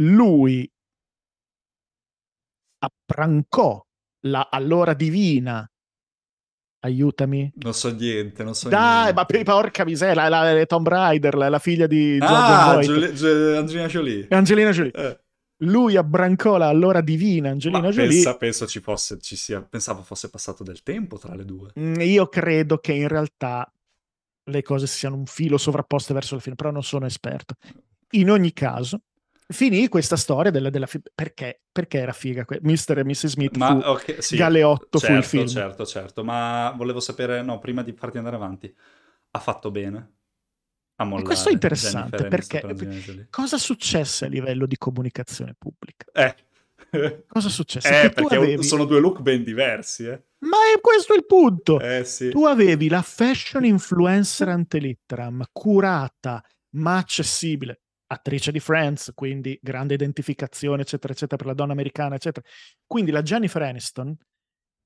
lui apprancò la allora divina Aiutami. Non so niente, non so Dai, niente. ma per, porca miseria, la, la, Tomb Raider, la, la figlia di ah, Giul- Giul- Angelina Jolie. Angelina Jolie. Eh. Lui abbrancò la allora divina Angelina ma Jolie. Pensa, penso ci fosse, ci sia, pensavo fosse passato del tempo tra le due. Mm, io credo che in realtà le cose siano un filo sovrapposte verso il fine, però non sono esperto. In ogni caso, finì questa storia della, della fi- perché, perché era figa que- Mr. e Mrs. Smith ma, fu okay, sì, Galeotto certo, fu il certo, film certo certo ma volevo sapere no prima di farti andare avanti ha fatto bene a mollare e questo è interessante perché, perché cosa successe a livello di comunicazione pubblica eh cosa successe eh, perché avevi... sono due look ben diversi eh ma è questo il punto. Eh, sì. Tu avevi la fashion influencer antelitteram curata ma accessibile attrice di Friends, quindi grande identificazione, eccetera, eccetera, per la donna americana, eccetera. Quindi la Jennifer Aniston,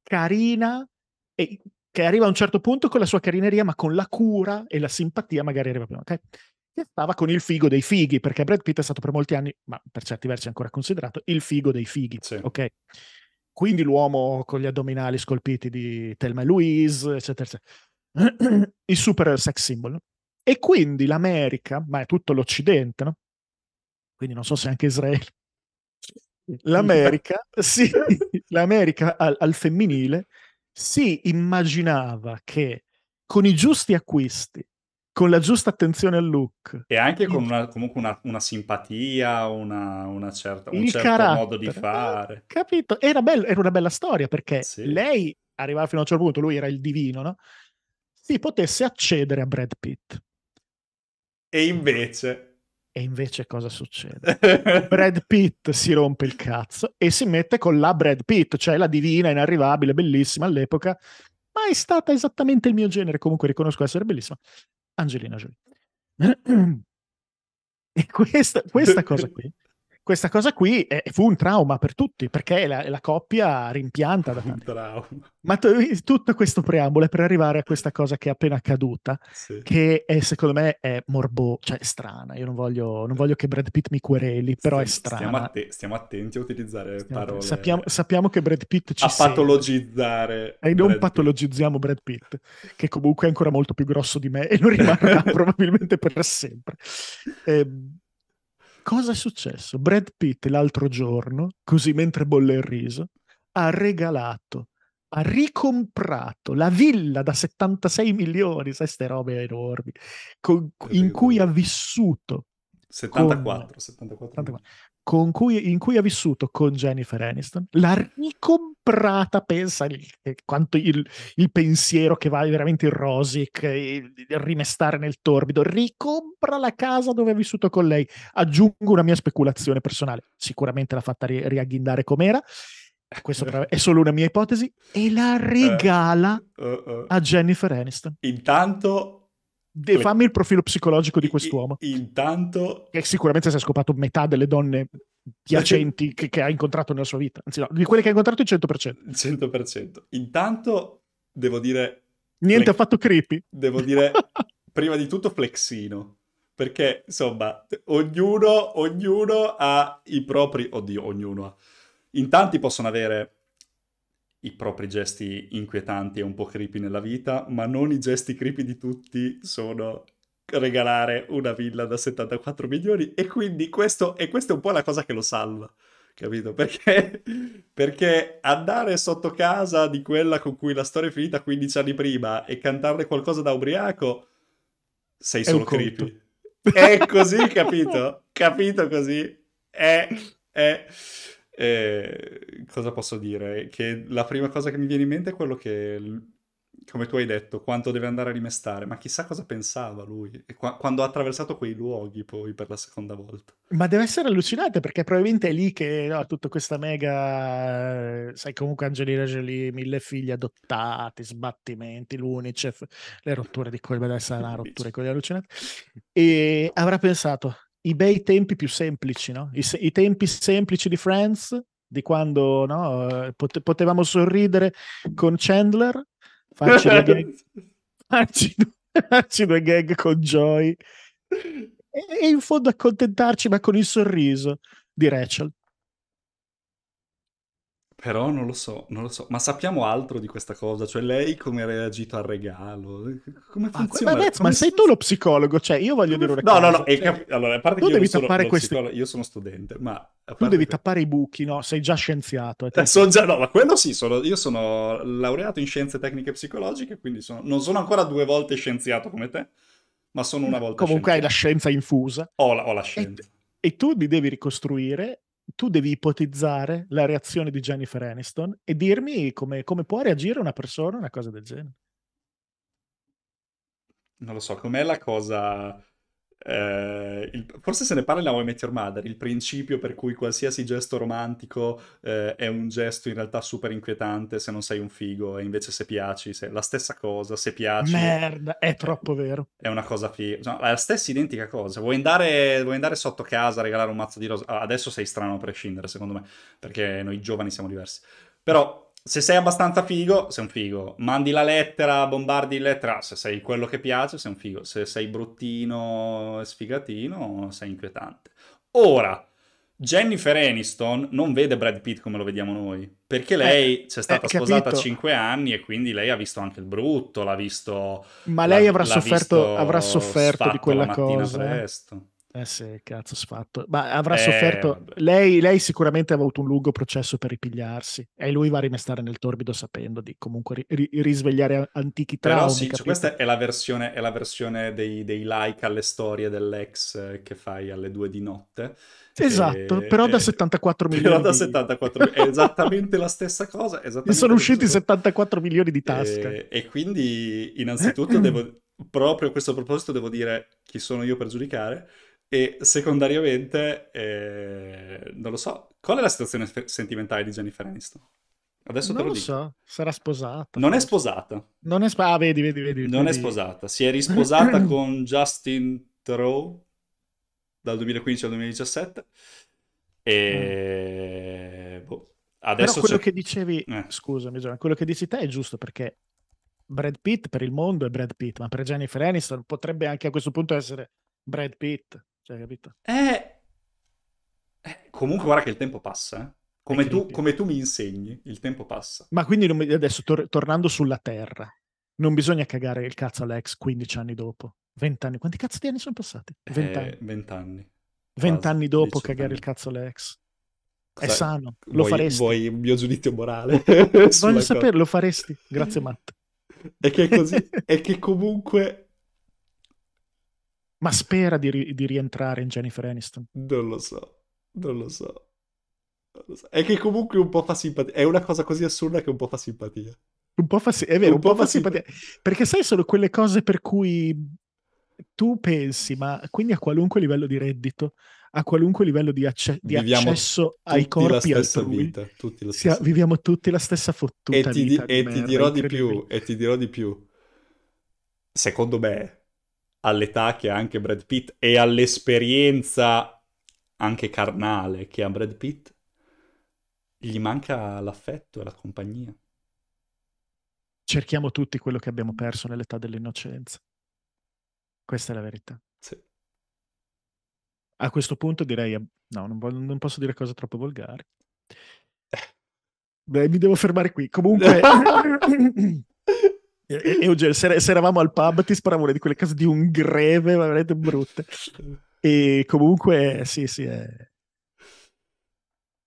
carina, e che arriva a un certo punto con la sua carineria, ma con la cura e la simpatia magari arriva prima, ok? Che stava con il figo dei fighi, perché Brad Pitt è stato per molti anni, ma per certi versi ancora considerato, il figo dei fighi, sì. ok? Quindi l'uomo con gli addominali scolpiti di Thelma e Louise, eccetera, eccetera. il super sex symbol. E quindi l'America, ma è tutto l'Occidente, no? quindi non so se anche Israele, l'America, sì, l'America al, al femminile si immaginava che con i giusti acquisti, con la giusta attenzione al look. E anche con una, comunque una, una simpatia, una, una certa, un certo modo di eh, fare. Capito? Era, bello, era una bella storia perché sì. lei arrivava fino a un certo punto, lui era il divino, no? Si potesse accedere a Brad Pitt. E invece... E invece cosa succede? Brad Pitt si rompe il cazzo e si mette con la Brad Pitt, cioè la divina, inarrivabile, bellissima all'epoca, ma è stata esattamente il mio genere, comunque riconosco essere bellissima, Angelina Jolie. e questa, questa cosa qui questa cosa qui è, fu un trauma per tutti, perché la, la coppia rimpianta da un trauma. Ma t- tutto questo preambolo è per arrivare a questa cosa che è appena accaduta, sì. che è, secondo me è morbo, cioè è strana. Io non voglio, non voglio, che Brad Pitt mi quereli, però stiamo, è strana. Stiamo, att- stiamo, attenti a utilizzare stiamo parole. Sappiamo, sappiamo, che Brad Pitt ci sta. A patologizzare. E non Brad patologizziamo Brad Pitt, che comunque è ancora molto più grosso di me e lo rimarrà probabilmente per sempre. Eh, Cosa è successo? Brad Pitt l'altro giorno, così mentre bolle il riso, ha regalato, ha ricomprato la villa da 76 milioni, sai ste robe enormi, con, in cui ha vissuto 74, con, 74. 74 cui, in cui ha vissuto con Jennifer Aniston, l'ha ricomprata, pensa eh, quanto il, il pensiero che va veramente il Rosic, il, il rimestare nel torbido, ricompra la casa dove ha vissuto con lei. Aggiungo una mia speculazione personale, sicuramente l'ha fatta ri- riagghindare com'era, questa è solo una mia ipotesi, e la eh, regala uh, uh, uh. a Jennifer Aniston. Intanto De- fammi il profilo psicologico di quest'uomo. Intanto... Che sicuramente si è scopato metà delle donne piacenti che, che, ha incontrato nella sua vita. Anzi, no, di quelle che ha incontrato il 100%. 100%. Intanto, devo dire... Niente affatto creepy. Devo dire, prima di tutto, flexino. Perché, insomma, ognuno, ognuno ha i propri... Oddio, ognuno ha. In tanti possono avere i propri gesti inquietanti e un po' creepy nella vita, ma non i gesti creepy di tutti sono regalare una villa da 74 milioni e quindi questo, e questo è un po' la cosa che lo salva, capito? Perché, perché andare sotto casa di quella con cui la storia è finita 15 anni prima e cantarle qualcosa da ubriaco, sei solo creepy. È così, capito? capito così? È... è... Eh, cosa posso dire? Che la prima cosa che mi viene in mente è quello che, come tu hai detto, quanto deve andare a rimestare, ma chissà cosa pensava lui qua- quando ha attraversato quei luoghi poi per la seconda volta. Ma deve essere allucinante perché probabilmente è lì che no, tutta questa mega, sai comunque Angelina Jolie, mille figli adottati, sbattimenti, l'Unicef, le rotture di collo, deve essere una rottura di collo allucinante, e avrà pensato i bei tempi più semplici, no? I, I, tempi semplici di Friends, di quando no, eh, potevamo sorridere con Chandler, farci due gag, farci due, farci due gag con Joy e, e in fondo accontentarci ma con il sorriso di Rachel. Però non lo so, non lo so. Ma sappiamo altro di questa cosa? Cioè, lei come ha reagito al regalo? Come funziona? ma, Vez, ma sei tu lo psicologo? Cioè, io voglio come... dire una no, cosa. No, no, no. Eh, cioè... Cap- allora, a parte tu che io, sono, queste... io sono studente, ma... Tu devi che... tappare i buchi, no? Sei già scienziato. Eh, eh sono già... No, ma quello sì, sono... io sono laureato in scienze tecniche e psicologiche, quindi sono... non sono ancora due volte scienziato come te, ma sono una volta Comunque scienziato. hai la scienza infusa. Ho la, ho la scienza. E, e tu mi devi ricostruire tu devi ipotizzare la reazione di Jennifer Aniston e dirmi come, come può reagire una persona a una cosa del genere. Non lo so, com'è la cosa eh, il, forse se ne parla in How Met Your Mother, il principio per cui qualsiasi gesto romantico eh, è un gesto in realtà super inquietante se non sei un figo e invece se piaci, se, la stessa cosa, se piaci... Merda, è troppo vero. È una cosa figa, no, la stessa identica cosa. Vuoi andare, vuoi andare sotto casa a regalare un mazzo di rose? adesso sei strano a prescindere, secondo me, perché noi giovani siamo diversi. Però se sei abbastanza figo, sei un figo. Mandi la lettera, bombardi la lettera. Se sei quello che piace, sei un figo. Se sei bruttino sfigatino, sei inquietante. Ora, Jennifer Aniston non vede Brad Pitt come lo vediamo noi, perché eh, lei eh, c'è stata eh, sposata a 5 anni e quindi lei ha visto anche il brutto, l'ha visto... Ma lei avrà sofferto, avrà sofferto di quella cosa. Presto. Eh sì, cazzo sfatto. Ma avrà eh, sofferto. Lei, lei, sicuramente ha avuto un lungo processo per ripigliarsi e lui va a rimestare nel torbido sapendo di comunque ri- risvegliare antichi traumi. Però sì, cioè, questa è la versione, è la versione dei, dei, like alle storie dell'ex eh, che fai alle due di notte. Esatto, e, però da 74 eh, milioni. Però da 74 milioni. È esattamente la stessa cosa. Mi Sono usciti cosa. 74 milioni di tasche. E, e quindi innanzitutto devo... Proprio a questo proposito devo dire chi sono io per giudicare e secondariamente, eh, non lo so, qual è la situazione f- sentimentale di Jennifer Aniston? Adesso non te lo, lo dico. so, sarà sposata. Non forse. è sposata. Non è sposata, ah, vedi, vedi, vedi. Non vedi. è sposata, si è risposata con Justin Thoreau dal 2015 al 2017 e... Mm. Boh. Adesso Però quello c'è... che dicevi, eh. scusami Giovanni, quello che dici te è giusto perché Brad Pitt per il mondo è Brad Pitt, ma per Jennifer Aniston potrebbe anche a questo punto essere Brad Pitt. Cioè, capito? È... Eh, eh, comunque guarda che il tempo passa, eh. come, tu, come tu, mi insegni, il tempo passa. Ma quindi adesso, tor- tornando sulla Terra, non bisogna cagare il cazzo all'ex 15 anni dopo, 20 anni, quanti cazzo di anni sono passati? 20 anni. 20 anni. 20 anni dopo cagare anni. il cazzo all'ex. È Sai, sano, vuoi, lo faresti. Vuoi il mio giudizio morale? Voglio sapere, lo faresti. Grazie Matt. E che è così, e che comunque ma spera di, ri- di rientrare in Jennifer Aniston. Non lo so, non lo so. È che comunque un po' fa simpatia. È una cosa così assurda che un po' fa simpatia. Un po' fa, è vero, un, un po, po' fa simpatia. simpatia. Perché sai, sono quelle cose per cui tu pensi, ma quindi a qualunque livello di reddito, a qualunque livello di, acce- di accesso ai corpi la stessa altrui, vita, tutti la stessa. Sia, viviamo tutti la stessa fottuta e ti, di- vita, e, di ti merda, più, e ti dirò di più, secondo me all'età che ha anche Brad Pitt e all'esperienza anche carnale che ha Brad Pitt, gli manca l'affetto e la compagnia. Cerchiamo tutti quello che abbiamo perso nell'età dell'innocenza. Questa è la verità. Sì. A questo punto direi, no, non, voglio, non posso dire cose troppo volgari. Eh. Beh, mi devo fermare qui. Comunque... Eugenio, se, se, eravamo al pub ti sparavo una di quelle case di un greve veramente brutte. E comunque, sì, sì, è...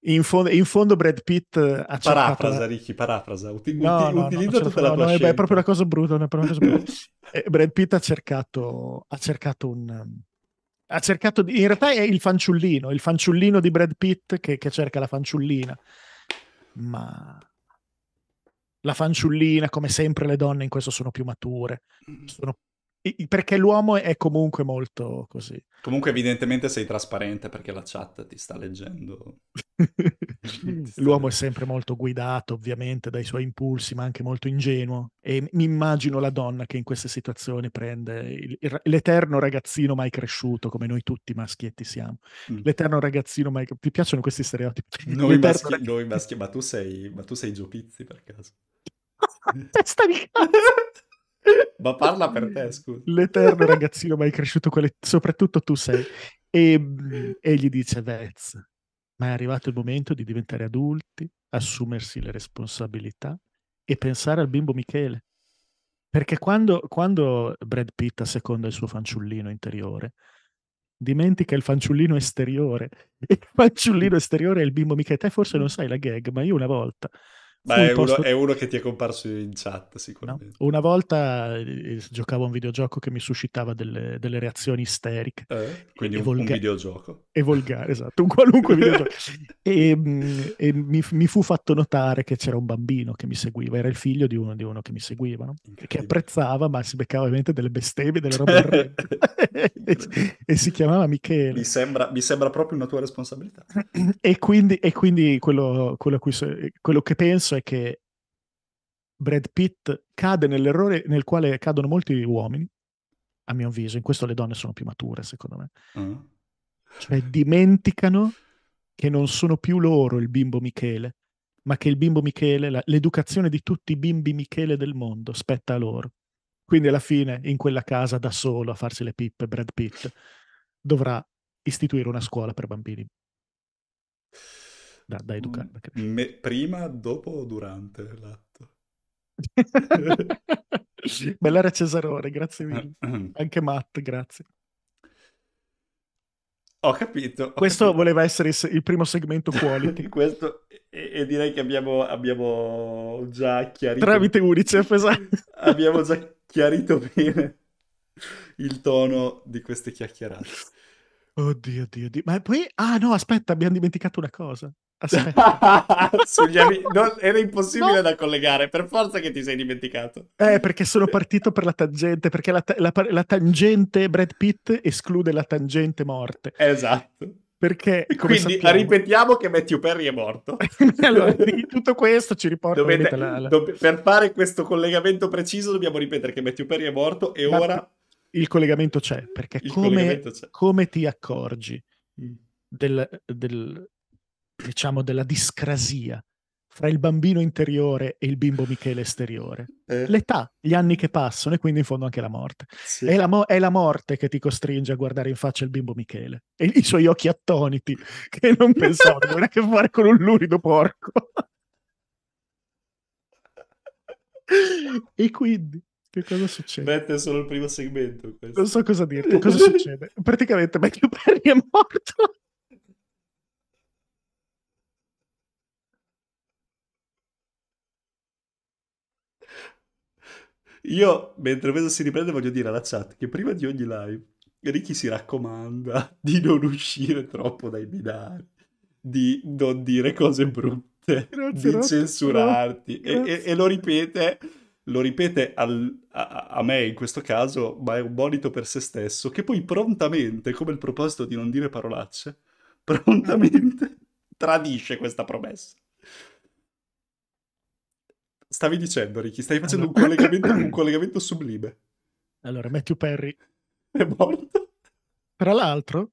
in, fond- in, fondo Brad Pitt ha Parafrasa, Ricky, parafrasa. Uti- no, uti- no, utilizza no, tutta la tua no, È proprio una cosa brutta. Una cosa brutta. Brad Pitt ha cercato, ha cercato un... Ha cercato di... In realtà è il fanciullino, il fanciullino di Brad Pitt che, che cerca la fanciullina. Ma la fanciullina, come sempre le donne in questo sono più mature, sono perché l'uomo è comunque molto così. Comunque evidentemente sei trasparente perché la chat ti sta leggendo. l'uomo è sempre molto guidato ovviamente dai suoi impulsi, ma anche molto ingenuo. E mi immagino la donna che in queste situazioni prende il, il, l'eterno ragazzino mai cresciuto, come noi tutti maschietti siamo. Mm. L'eterno ragazzino mai... cresciuto. Ti piacciono questi stereotipi? Noi, maschi, rag... noi maschi, ma tu sei, ma sei Gio per caso. Testa di cazzo! Ma parla per te, scusa. L'eterno ragazzino mai cresciuto, quelle... soprattutto tu sei. E, mm, e gli dice Vez, ma è arrivato il momento di diventare adulti, assumersi le responsabilità e pensare al bimbo Michele. Perché quando, quando Brad Pitt asseconda il suo fanciullino interiore, dimentica il fanciullino esteriore. Il fanciullino esteriore è il bimbo Michele. Te forse non sai la gag, ma io una volta ma è uno, è uno, che ti è comparso in chat, sicuramente. No. Una volta eh, eh, giocavo a un videogioco che mi suscitava delle, delle reazioni isteriche. Eh, quindi un, volga- un videogioco. E volgare, esatto, un qualunque videogioco. E, mm, e mi, mi, fu fatto notare che c'era un bambino che mi seguiva, era il figlio di uno, di uno che mi seguiva, no? che apprezzava, ma si beccava ovviamente delle bestemmie, delle robe e, e, si chiamava Michele. Mi sembra, mi sembra, proprio una tua responsabilità. e, quindi, e quindi quello, quello, so, quello che penso discorso è che Brad Pitt cade nell'errore nel quale cadono molti uomini, a mio avviso, in questo le donne sono più mature, secondo me. uh Cioè dimenticano che non sono più loro il bimbo Michele, ma che il bimbo Michele, la, l'educazione di tutti i bimbi Michele del mondo spetta a loro. Quindi alla fine, in quella casa da solo a farsi le pippe, Brad Pitt dovrà istituire una scuola per bambini da, da educare. Mm, me, prima, dopo o durante l'atto? Bellare Cesarone, grazie mille. Eh, eh. Anche Matt, grazie. Ho capito. Ho Questo capito. voleva essere il, il, primo segmento quality. Questo, e, e, direi che abbiamo, abbiamo già chiarito... Tramite Unicef, esatto. abbiamo già chiarito bene il tono di queste chiacchierate. Oddio, oddio, oddio. Ma poi... Ah no, aspetta, abbiamo dimenticato una cosa. ami- non, era impossibile no. da collegare, per forza che ti sei dimenticato. Eh, perché sono partito per la tangente, perché la, ta- la, la tangente Brad Pitt esclude la tangente morte. Esatto. Perché, Quindi sappiamo... ripetiamo che Matthew Perry è morto. allora, tutto questo ci riporta Dovete, la... do- Per fare questo collegamento preciso dobbiamo ripetere che Matthew Perry è morto e Ma ora... Il collegamento c'è, perché come, collegamento c'è. come, ti accorgi mm. del, del diciamo, della discrasia fra il bambino interiore e il bimbo Michele esteriore. Eh. L'età, gli anni che passano e quindi in fondo anche la morte. Sì. È, la mo- è, la morte che ti costringe a guardare in faccia il bimbo Michele e i suoi occhi attoniti che non pensavo di a che fare con un lurido porco. e quindi che cosa succede? Mette solo il primo segmento. Questo. Non so cosa dirti. Cosa succede? Praticamente Matthew Perry è morto. Io, mentre questo si riprende, voglio dire alla chat che prima di ogni live, Ricky si raccomanda di non uscire troppo dai binari, di non dire cose brutte, grazie, di censurarti. E, e, e, lo ripete, lo ripete al, a, a me in questo caso, ma è un monito per se stesso, che poi prontamente, come il proposito di non dire parolacce, prontamente tradisce questa promessa. Stavi dicendo, Ricky, Stai facendo allora... un, collegamento, un collegamento sublime. Allora, Matthew Perry è morto. Tra l'altro,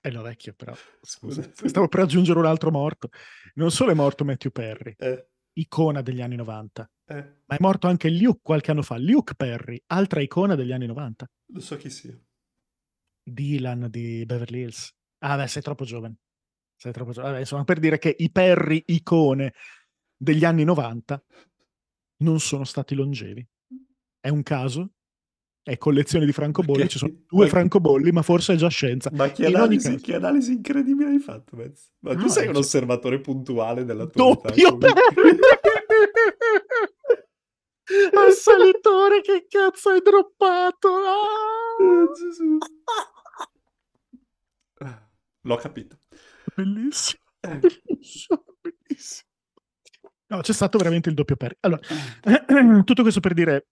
è eh, lo però, scusa, stavo per aggiungere un altro morto. Non solo è morto Matthew Perry, eh. icona degli anni 90, eh. ma è morto anche Luke qualche anno fa. Luke Perry, altra icona degli anni 90. Lo so chi sia. Dylan di Beverly Hills. Ah beh, sei troppo giovane. Sei troppo giovane. Vabbè, insomma, per dire che i Perry icone degli anni 90 non sono stati longevi. Mm. È un caso? È collezione di francobolli, ci sono due ma... francobolli, ma forse è già scienza. Ma che, analisi, caso... che analisi, incredibile hai fatto, Mezzo. Ma no, tu ah, sei un c'è... osservatore puntuale della tua Doppio vita. Assalitore, che cazzo hai droppato? Ah! Oh, Gesù. L'ho capito. Bellissimo. Eh. bellissimo. No, c'è stato veramente il doppio pari. Allora, eh. tutto questo per dire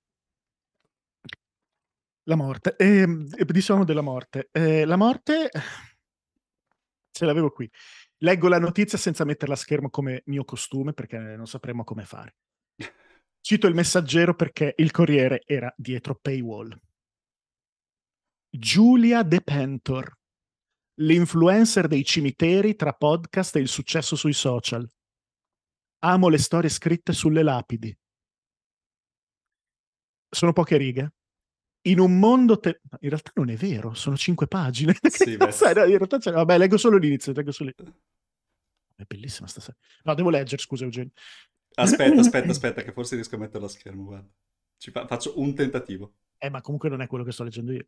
la morte. E, ehm, e diciamo della morte. E, eh, la morte ce l'avevo qui. Leggo la notizia senza metterla a schermo come mio costume perché non sapremo come fare. Cito il messaggero perché il corriere era dietro paywall. Giulia De Pentor, l'influencer dei cimiteri tra podcast e il successo sui social. Amo le storie scritte sulle lapidi. Sono poche righe. In un mondo... Te- in realtà non è vero, sono cinque pagine. Sì, beh, in realtà c'è... Vabbè, leggo solo l'inizio, leggo solo l'inizio. È bellissima stasera. No, devo leggere, scusa Eugenio. Aspetta, aspetta, aspetta, che forse riesco a mettere a schermo, guarda. Fa- faccio un tentativo. Eh, ma comunque non è quello che sto leggendo io.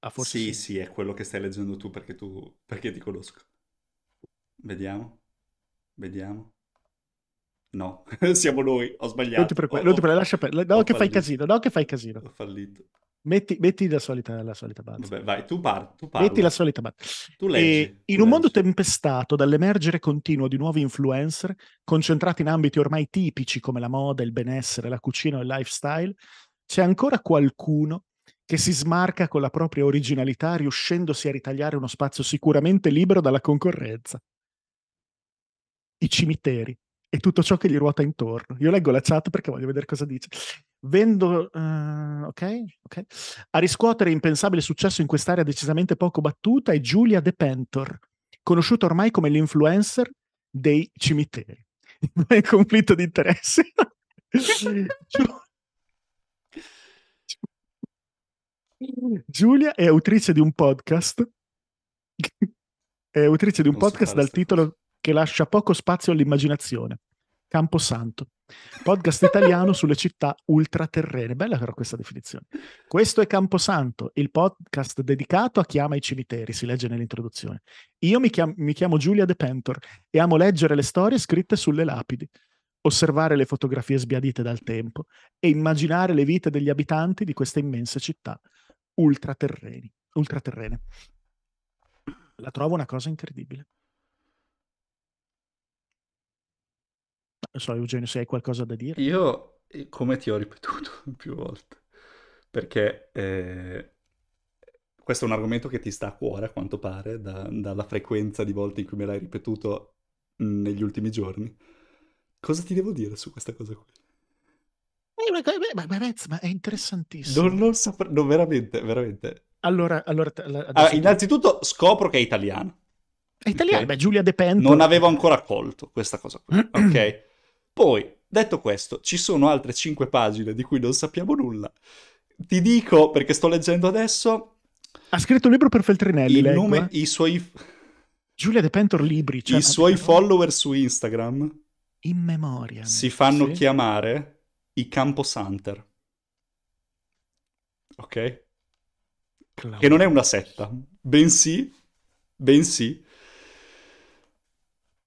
Ah, forse sì, sì, sì, è quello che stai leggendo tu perché, tu perché ti conosco. Vediamo. Vediamo. No, siamo noi, ho sbagliato. Non ti preoccupare, non ti preoccupare lascia perdere. No, che fallito. fai casino, no, che fai casino. Ho fallito. Metti, metti la solita, la solita base. Vabbè, vai, tu, par- tu parli. Metti la solita base. Tu leggi. E eh, tu in un mondo tempestato dall'emergere continuo di nuovi influencer, concentrati in ambiti ormai tipici come la moda, il benessere, la cucina e il lifestyle, c'è ancora qualcuno che si smarca con la propria originalità, riuscendosi a ritagliare uno spazio sicuramente libero dalla concorrenza. I cimiteri e tutto ciò che gli ruota intorno. Io leggo la chat perché voglio vedere cosa dice. Vendo, uh, okay, ok, a riscuotere impensabile successo in quest'area decisamente poco battuta è Giulia De Pentor, conosciuta ormai come l'influencer dei cimiteri. Il conflitto di interessi. Giulia è autrice di un podcast. È autrice di un non podcast dal titolo che lascia poco spazio all'immaginazione. Camposanto. Podcast italiano sulle città ultraterrene. Bella però questa definizione. Questo è Camposanto, il podcast dedicato a chi ama i cimiteri, si legge nell'introduzione. Io mi chiamo, mi chiamo Giulia De Pentor e amo leggere le storie scritte sulle lapidi, osservare le fotografie sbiadite dal tempo e immaginare le vite degli abitanti di queste immense città ultraterrene. La trovo una cosa incredibile. Non so, Eugenio, se hai qualcosa da dire. Io, eh, come ti ho ripetuto più volte, perché eh, questo è un argomento che ti sta a cuore, a quanto pare, da, dalla frequenza di volte in cui me l'hai ripetuto mm, negli ultimi giorni. Cosa ti devo dire su questa cosa qui? Eh, ma, ma, ma è interessantissimo. Non lo saprei, no, veramente, veramente. Allora, allora, ah, adesso... allora, innanzitutto scopro che è italiano. È italiano, okay. beh, Giulia De Pento. Non avevo ancora colto questa cosa qui, ok? Poi, detto questo, ci sono altre 5 pagine di cui non sappiamo nulla. Ti dico, perché sto leggendo adesso... Ha scritto un libro per Feltrinelli, Il leggo, nome, eh. i suoi... Giulia De Pentor Libri. Cioè I suoi più... follower su Instagram... In memoria. Si fanno sì. chiamare i Camposanter. Ok? Claudio. Che non è una setta, bensì, bensì...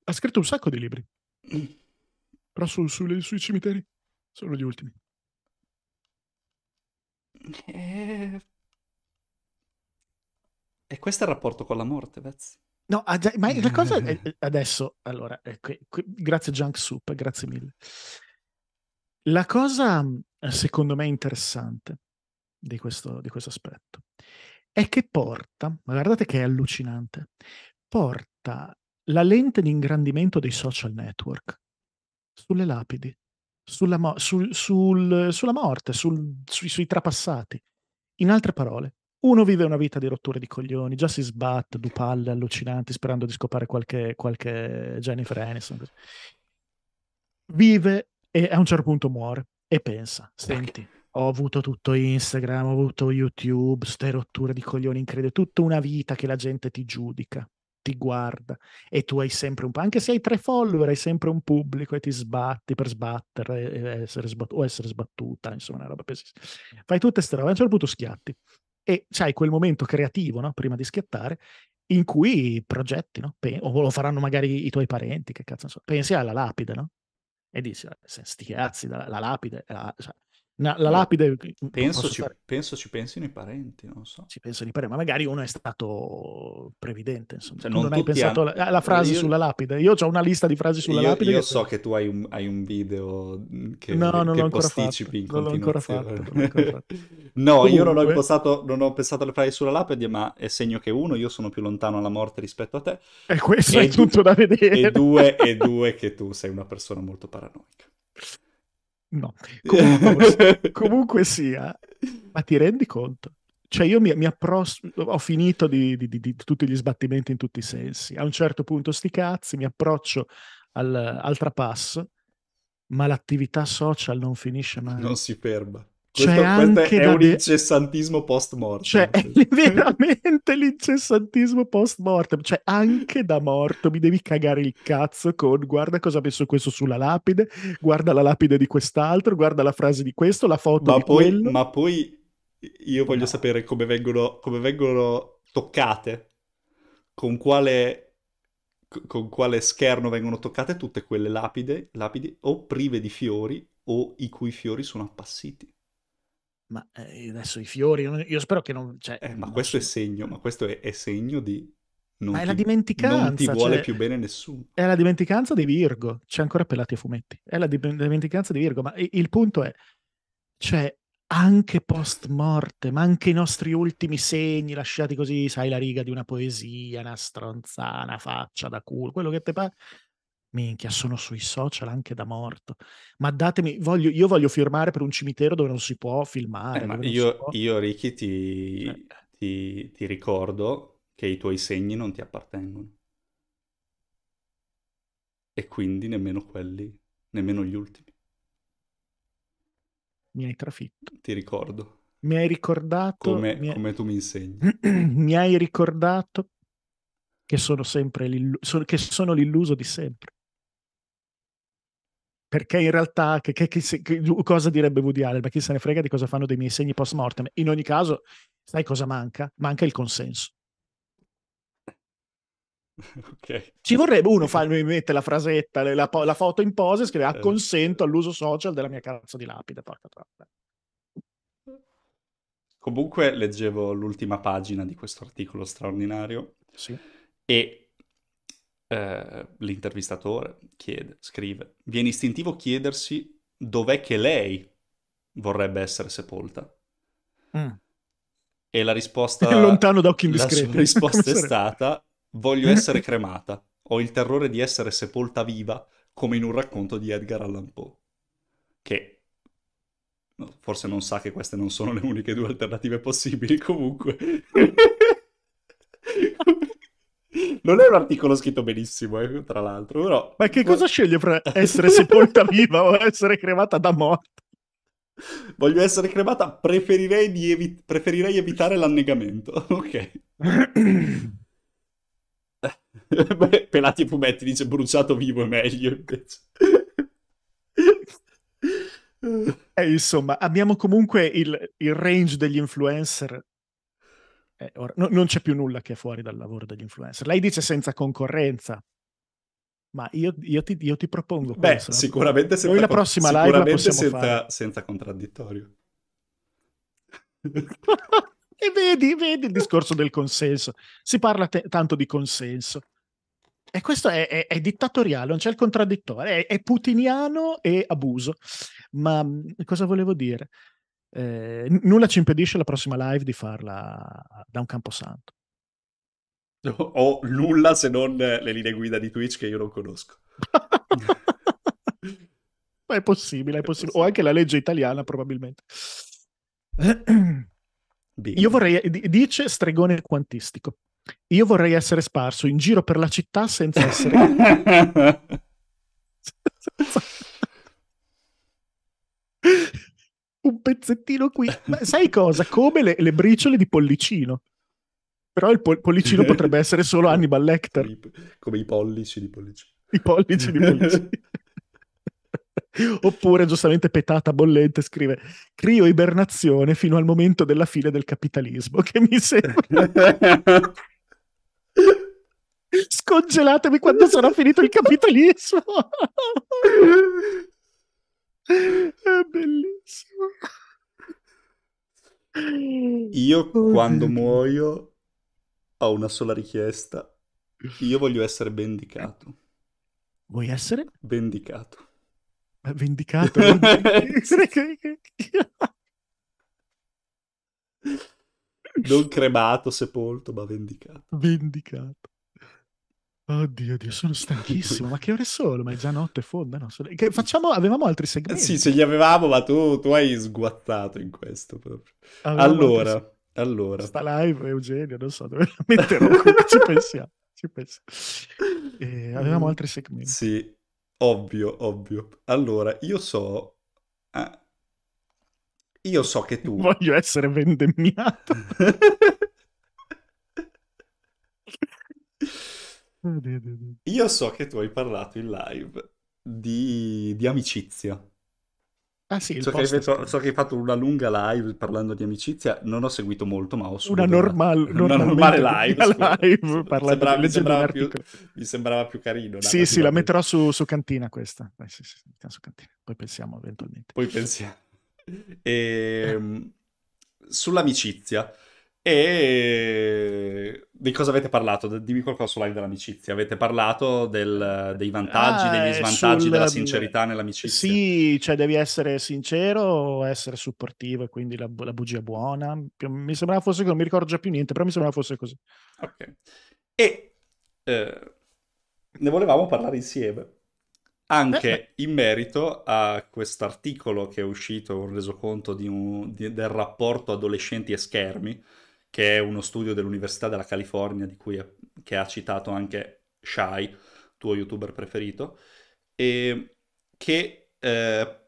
Ha scritto un sacco di libri. Però su, su, sui cimiteri sono gli ultimi. Eh. E... questo è il rapporto con la morte, Vez. No, ah, ma la cosa è, adesso, allora, ecco, grazie Junk Soup, grazie mille. La cosa, eh, secondo me, interessante di questo, di questo aspetto è che porta, guardate che è allucinante, porta la lente di ingrandimento dei social network sulle lapidi, sulla, mo- sul, sul, sulla morte, sul, sui, sui trapassati. In altre parole, uno vive una vita di rotture di coglioni, già si sbatte due palle allucinanti sperando di scopare qualche, qualche Jennifer Aniston. Vive e a un certo punto muore e pensa, senti, ho avuto tutto Instagram, ho avuto YouTube, ste rotture di coglioni incredibili, tutta una vita che la gente ti giudica ti guarda e tu hai sempre un po', anche se hai tre follower, hai sempre un pubblico e ti sbatti per sbattere essere sbattu- o essere sbattuta, insomma, una roba pesissima. Fai tutte queste robe, a un certo punto schiatti e c'hai quel momento creativo, no? prima di schiattare, in cui progetti, no? o lo faranno magari i tuoi parenti, che cazzo, so. pensi alla lapide, no? E dici, sti cazzi, la, la lapide, la, cioè, No, la lapide... Penso ci, penso ci, pensino i parenti, non so. Ci pensano i parenti, ma magari uno è stato previdente. Insomma. Cioè, tu non, non hai pensato hanno... alla, frase io... sulla lapide. Io ho una lista di frasi sulla io, lapide. Io che... so che tu hai un, hai un video che, no, non che l'ho posticipi fatto. in non l'ho fatto, non fatto. no, Comunque... io non ho, impostato, non ho pensato alle frasi sulla lapide, ma è segno che uno, io sono più lontano alla morte rispetto a te. E questo e è tutto da vedere. E due, e due che tu sei una persona molto paranoica no. Comunque, comunque, sia, ma ti rendi conto? Cioè io mi, mi appros- ho finito di, di, di, di, tutti gli sbattimenti in tutti i sensi. A un certo punto sti cazzi, mi approccio al, al trapasso, ma l'attività social non finisce mai. Non si ferma. Questo, c'è anche è un de... incessantismo post mortem. Cioè, è veramente l'incessantismo post mortem. Cioè, anche da morto mi devi cagare il cazzo con guarda cosa ha messo questo sulla lapide, guarda la lapide di quest'altro, guarda la frase di questo, la foto ma di poi, quello. Ma poi io voglio no. sapere come vengono, come vengono toccate, con quale con quale scherno vengono toccate tutte quelle lapide, lapidi o prive di fiori o i cui fiori sono appassiti ma eh, adesso i fiori, io spero che non... Cioè, eh, ma non questo so. è segno, ma questo è, è segno di... Non ma ti, è la dimenticanza. Non ti vuole cioè, più bene nessuno. È la dimenticanza di Virgo, c'è ancora Pelati a Fumetti, è la dimenticanza di Virgo, ma il punto è, cioè, anche post morte, ma anche i nostri ultimi segni lasciati così, sai, la riga di una poesia, una stronzana, faccia da culo, quello che te pare, minchia, sono sui social anche da morto. Ma datemi, voglio, io voglio firmare per un cimitero dove non si può eh, filmare. Eh, io, può. io, Ricky, ti, eh. ti, ti ricordo che i tuoi segni non ti appartengono. E quindi nemmeno quelli, nemmeno gli ultimi. Mi hai trafitto. Ti ricordo. Mi hai ricordato. Come, mi hai... come tu mi insegni. mi hai ricordato che sono sempre l'illu- che sono l'illuso di sempre perché in realtà che, che, che, cosa direbbe Woody Allen? Ma chi se ne frega di cosa fanno dei miei segni post mortem? In ogni caso, sai cosa manca? Manca il consenso. Okay. Ci vorrebbe uno farmi mettere la frasetta, la, la, foto in pose e scrive acconsento ah, eh. all'uso social della mia cazzo di lapide. Porca troppa. Comunque leggevo l'ultima pagina di questo articolo straordinario sì. e eh, l'intervistatore chiede, scrive, viene istintivo chiedersi dov'è che lei vorrebbe essere sepolta. Mm. E la risposta... È lontano da occhi indiscreti. La risposta è stata, voglio essere cremata. Ho il terrore di essere sepolta viva, come in un racconto di Edgar Allan Poe. Che forse non sa che queste non sono le uniche due alternative possibili, comunque. Non è un articolo scritto benissimo, eh, tra l'altro. Però... Ma che cosa sceglie fra essere sepolta viva o essere cremata da morte? Voglio essere cremata, preferirei, evi- preferirei evitare l'annegamento. Ok. Beh, pelati e fumetti dice bruciato vivo è meglio invece. Eh, insomma, abbiamo comunque il, il range degli influencer eh, or- no, non c'è più nulla che è fuori dal lavoro degli influencer. Lei dice senza concorrenza, ma io, io, ti, io ti, propongo Beh, questo. sicuramente senza, Noi la prossima con- live la possiamo senza, fare. senza contraddittorio. e vedi, vedi il discorso del consenso. Si parla te- tanto di consenso. E questo è, è, è, dittatoriale, non c'è il contraddittorio. è, è putiniano e abuso. Ma mm, cosa volevo dire? eh, nulla ci impedisce la prossima live di farla da un camposanto. O oh, nulla se non le linee guida di Twitch che io non conosco. Ma è possibile, è, possibile. O anche la legge italiana, probabilmente. Io vorrei, dice stregone quantistico, io vorrei essere sparso in giro per la città senza essere... un pezzettino qui. Ma sai cosa? Come le, le briciole di pollicino. Però il pol- pollicino potrebbe essere solo Hannibal Lecter. Come i pollici di pollicino. I pollici di pollicino. Oppure, giustamente, Petata Bollente scrive crio ibernazione fino al momento della fine del capitalismo, che mi sembra... Scongelatemi quando sarà finito il capitalismo! È bellissimo. Io oh, quando Dio. muoio ho una sola richiesta. Io voglio essere vendicato. Vuoi essere? Vendicato. Eh, vendicato? non cremato, sepolto, ma vendicato. Vendicato. Oddio, oddio, sono stanchissimo. ma che ore sono? Ma è già notte fonda. No? Sono... Che facciamo? Avevamo altri eh segmenti. Sì, ce li avevamo, ma tu, tu hai sguattato in questo proprio. Avevamo allora, altri... allora. Sta live, Eugenio, non so dove la metterò. ci pensiamo. Ci pensiamo. Eh, avevamo altri segmenti. Sì, ovvio, ovvio. Allora, io so. Ah, io so che tu. Voglio essere vendemmiato. Io so che tu hai parlato in live di, di amicizia. Ah sì, so che, so, so, che hai fatto una lunga live parlando di amicizia, non ho seguito molto, ma ho subito una, normal, una normale live. live sembrava, mi, sembrava più, mi, sembrava più, carino. Sì, sì, la metterò su, su Cantina questa. Dai, sì, sì, su cantina. Poi pensiamo eventualmente. Poi pensiamo. E, ehm, sull'amicizia. E eh, di cosa avete parlato? Dimmi qualcosa sulla live dell'amicizia. Avete parlato del, dei vantaggi, ah, degli eh, svantaggi sul... della sincerità nell'amicizia? Sì, cioè devi essere sincero, essere supportivo e quindi la, la, bugia buona. Mi sembrava fosse così, non mi ricordo già più niente, però mi sembrava fosse così. Ok. E eh, ne volevamo parlare insieme anche in merito a quest'articolo che è uscito, un resoconto di un, di, del rapporto adolescenti e schermi, che è uno studio dell'Università della California, di cui è, ha citato anche Shai, tuo youtuber preferito, e che, eh,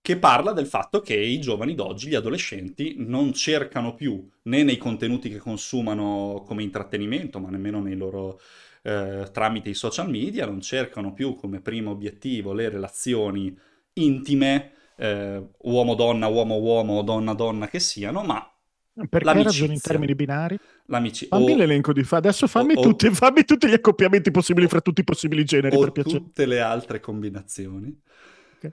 che parla del fatto che i giovani d'oggi, gli adolescenti, non cercano più né nei contenuti che consumano come intrattenimento, ma nemmeno nei loro, eh, tramite i social media, non cercano più come primo obiettivo le relazioni intime, eh, uomo-donna, uomo-uomo, donna-donna che siano, ma eh, perché L'amicizia. ragioni in termini binari? L'amicizia. Fammi o... l'elenco di fa. Adesso fammi, o... tutti, fammi, tutti, gli accoppiamenti possibili fra tutti i possibili generi. O per tutte le altre combinazioni. Okay.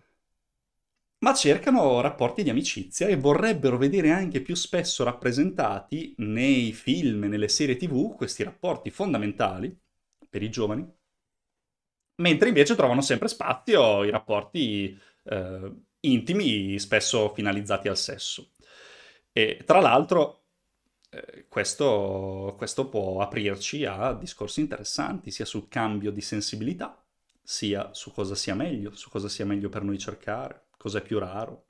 Ma cercano rapporti di amicizia e vorrebbero vedere anche più spesso rappresentati nei film, nelle serie tv, questi rapporti fondamentali per i giovani. Mentre invece trovano sempre spazio i rapporti eh, intimi, spesso finalizzati al sesso. E tra l'altro eh, questo, questo può aprirci a discorsi interessanti sia sul cambio di sensibilità, sia su cosa sia meglio, su cosa sia meglio per noi cercare, cosa è più raro.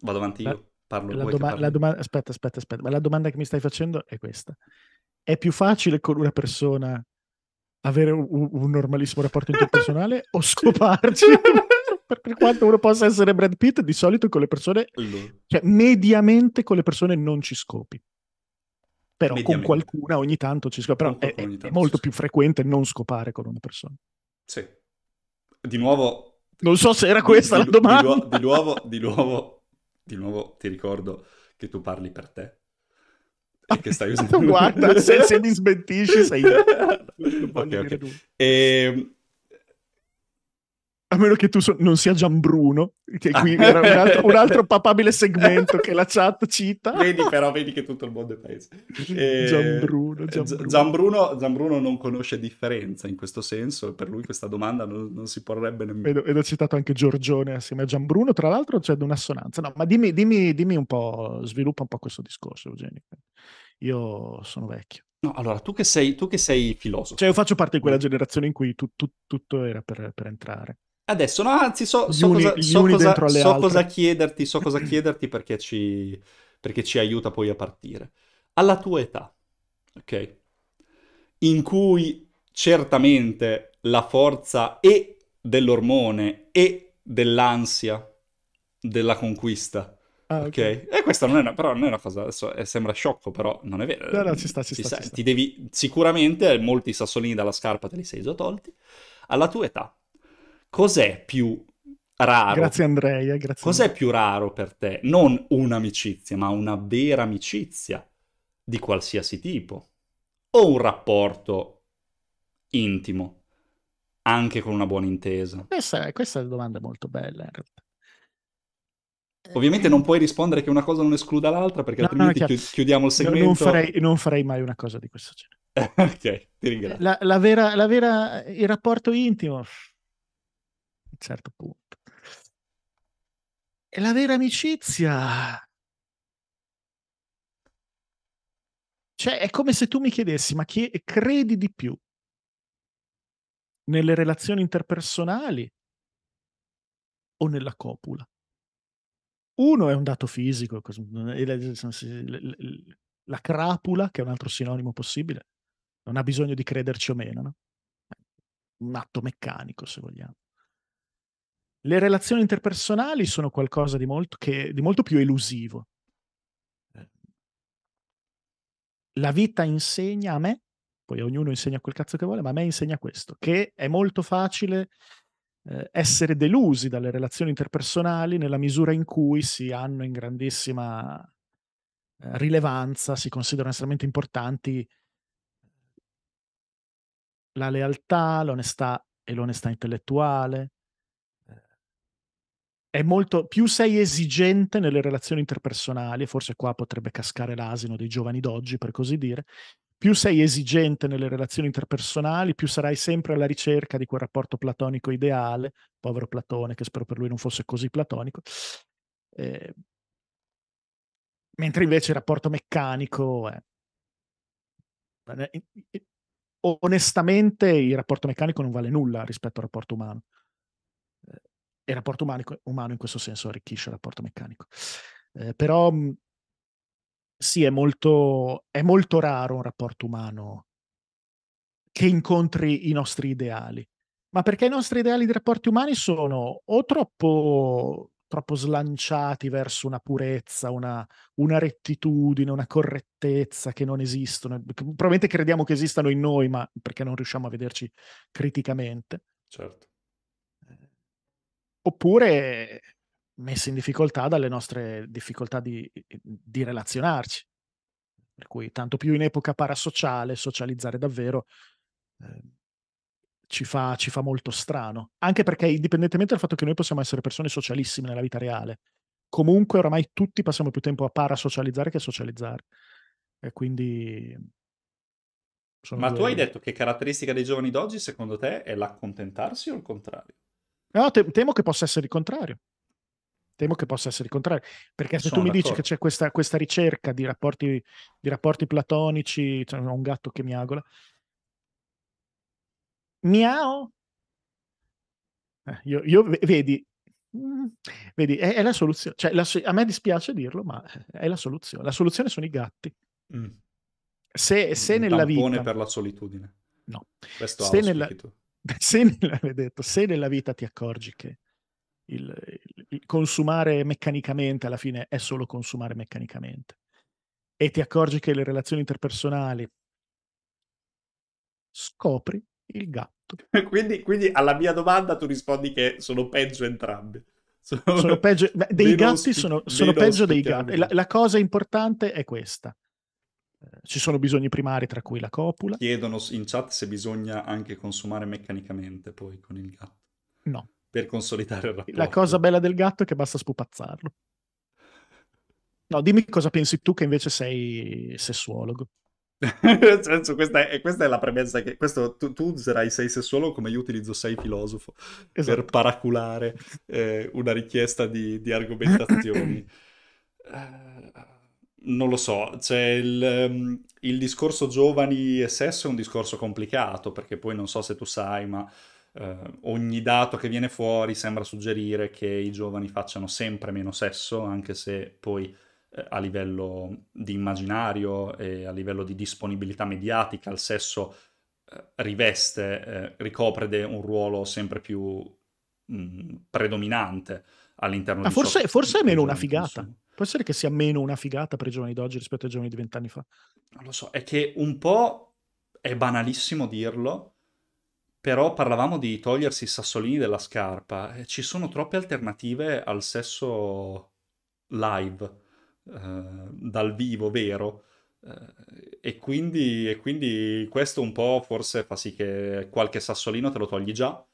Vado avanti io. Parlo la, doma- la domanda, aspetta, aspetta, aspetta, ma la domanda che mi stai facendo è questa. È più facile con una persona avere un, un normalissimo rapporto interpersonale o scoparci? per quanto uno possa essere Brad Pitt, di solito con le persone, cioè mediamente con le persone non ci scopi. Però con qualcuna ogni tanto ci scopi. Però è, è molto più frequente non scopare con una persona. Sì. Di nuovo... Non so se era questa di, la domanda. Di, nuovo, di, nuovo, di nuovo ti ricordo che tu parli per te E che stai usando. Guarda, se, se mi smentisci sei... okay, okay. E, a meno che tu so- non sia Gianbruno, che qui era un altro, un altro, papabile segmento che la chat cita. Vedi però, vedi che tutto il mondo è paese. E... Gianbruno, eh, Gianbruno. Gianbruno, Gianbruno non conosce differenza in questo senso, per lui questa domanda non, non si porrebbe nemmeno. Ed, ho citato anche Giorgione assieme a Gianbruno, tra l'altro c'è un'assonanza. No, ma dimmi, dimmi, dimmi un po', sviluppa un po' questo discorso, Eugenio. Io sono vecchio. No, allora, tu che sei, tu che sei filosofo. Cioè, io faccio parte di quella generazione in cui tu, tu, tutto era per, per entrare. Adesso, no, anzi, so, so, uni, cosa, so, cosa, so cosa, chiederti, so cosa chiederti perché ci, perché ci aiuta poi a partire. Alla tua età, ok? In cui certamente la forza e dell'ormone e dell'ansia della conquista. Ah, ok. E questa non è una, però non è una cosa, adesso è, eh, sembra sciocco, però non è vero. No, no, ci sta, ci, ci sta, sta, ci Devi, sicuramente molti sassolini dalla scarpa te li sei già tolti. Alla tua età, cos'è più raro? Grazie Andrea, grazie. Cos'è più raro per te? Non un'amicizia, ma una vera amicizia di qualsiasi tipo o un rapporto intimo anche con una buona intesa. Questa, questa è una domanda molto bella in realtà. Eh. Ovviamente non puoi rispondere che una cosa non escluda l'altra perché no, altrimenti no, chiudiamo il segmento. Non farei, non farei, mai una cosa di questo genere. ok, ti ringrazio. La, la vera, la vera, il rapporto intimo, un certo punto. E la vera amicizia... Cioè, è come se tu mi chiedessi, ma chi credi di più? Nelle relazioni interpersonali o nella copula? Uno è un dato fisico, la crapula, che è un altro sinonimo possibile, non ha bisogno di crederci o meno, no? un atto meccanico, se vogliamo. Le relazioni interpersonali sono qualcosa di molto, che, di molto più elusivo. Eh. La vita insegna a me, poi ognuno insegna quel cazzo che vuole, ma a me insegna questo, che è molto facile eh, essere delusi dalle relazioni interpersonali nella misura in cui si hanno in grandissima eh, rilevanza, si considerano estremamente importanti la lealtà, l'onestà e l'onestà intellettuale, è molto più sei esigente nelle relazioni interpersonali, e forse qua potrebbe cascare l'asino dei giovani d'oggi, per così dire, più sei esigente nelle relazioni interpersonali, più sarai sempre alla ricerca di quel rapporto platonico ideale, povero Platone, che spero per lui non fosse così platonico, eh, mentre invece il rapporto meccanico è... Onestamente il rapporto meccanico non vale nulla rispetto al rapporto umano e il rapporto umano, umano, in questo senso arricchisce il rapporto meccanico. Eh, però sì, è molto, è molto raro un rapporto umano che incontri i nostri ideali, ma perché i nostri ideali di rapporti umani sono o troppo, troppo slanciati verso una purezza, una, una, rettitudine, una correttezza che non esistono, che probabilmente crediamo che esistano in noi, ma perché non riusciamo a vederci criticamente. Certo oppure messi in difficoltà dalle nostre difficoltà di, di relazionarci. Per cui tanto più in epoca parasociale, socializzare davvero eh, ci, fa, ci, fa, molto strano. Anche perché indipendentemente dal fatto che noi possiamo essere persone socialissime nella vita reale, comunque oramai tutti passiamo più tempo a parasocializzare che a socializzare. E quindi... Ma due... tu hai detto che caratteristica dei giovani d'oggi secondo te è l'accontentarsi o il contrario? No, te- temo che possa essere il contrario. Temo che possa essere il contrario. Perché se Sono tu mi d'accordo. dici che c'è questa, questa ricerca di rapporti, di rapporti platonici, cioè, ho un gatto che miagola. Miao? Eh, io, io, vedi, mm, vedi è, è la soluzione. Cioè, la, a me dispiace dirlo, ma è la soluzione. La soluzione sono i gatti. Mm. Se, se nella vita... per la solitudine. No. Questo se nella, se, detto, se nella vita ti accorgi che il, il, consumare meccanicamente alla fine è solo consumare meccanicamente e ti accorgi che le relazioni interpersonali scopri il gatto. quindi, quindi alla mia domanda tu rispondi che sono peggio entrambi. Sono, sono peggio, beh, dei gatti spi- sono, sono peggio dei gatti. La, la cosa importante è questa ci sono bisogni primari tra cui la copula. Chiedono in chat se bisogna anche consumare meccanicamente poi con il gatto. No. Per consolidare il rapporto. La cosa bella del gatto è che basta spupazzarlo. No, dimmi cosa pensi tu che invece sei sessuologo. senso, questa è, questa è, la premessa che questo, tu, tu, userai sei sessuologo come io utilizzo sei filosofo esatto. per paraculare eh, una richiesta di, di argomentazioni. uh... non lo so, cioè il, ehm, il, discorso giovani e sesso è un discorso complicato perché poi non so se tu sai, ma eh, ogni dato che viene fuori sembra suggerire che i giovani facciano sempre meno sesso, anche se poi eh, a livello di immaginario e a livello di disponibilità mediatica il sesso eh, riveste, eh, ricopre un ruolo sempre più mh, mm, predominante all'interno Ma ah, di forse, forse è meno una figata. Può essere che sia meno una figata per i giovani d'oggi rispetto ai giovani di vent'anni fa. Non lo so, è che un po' è banalissimo dirlo, però parlavamo di togliersi i sassolini della scarpa. Eh, ci sono troppe alternative al sesso live, eh, dal vivo, vero? Eh, e, quindi, e quindi questo un po' forse fa sì che qualche sassolino te lo togli già.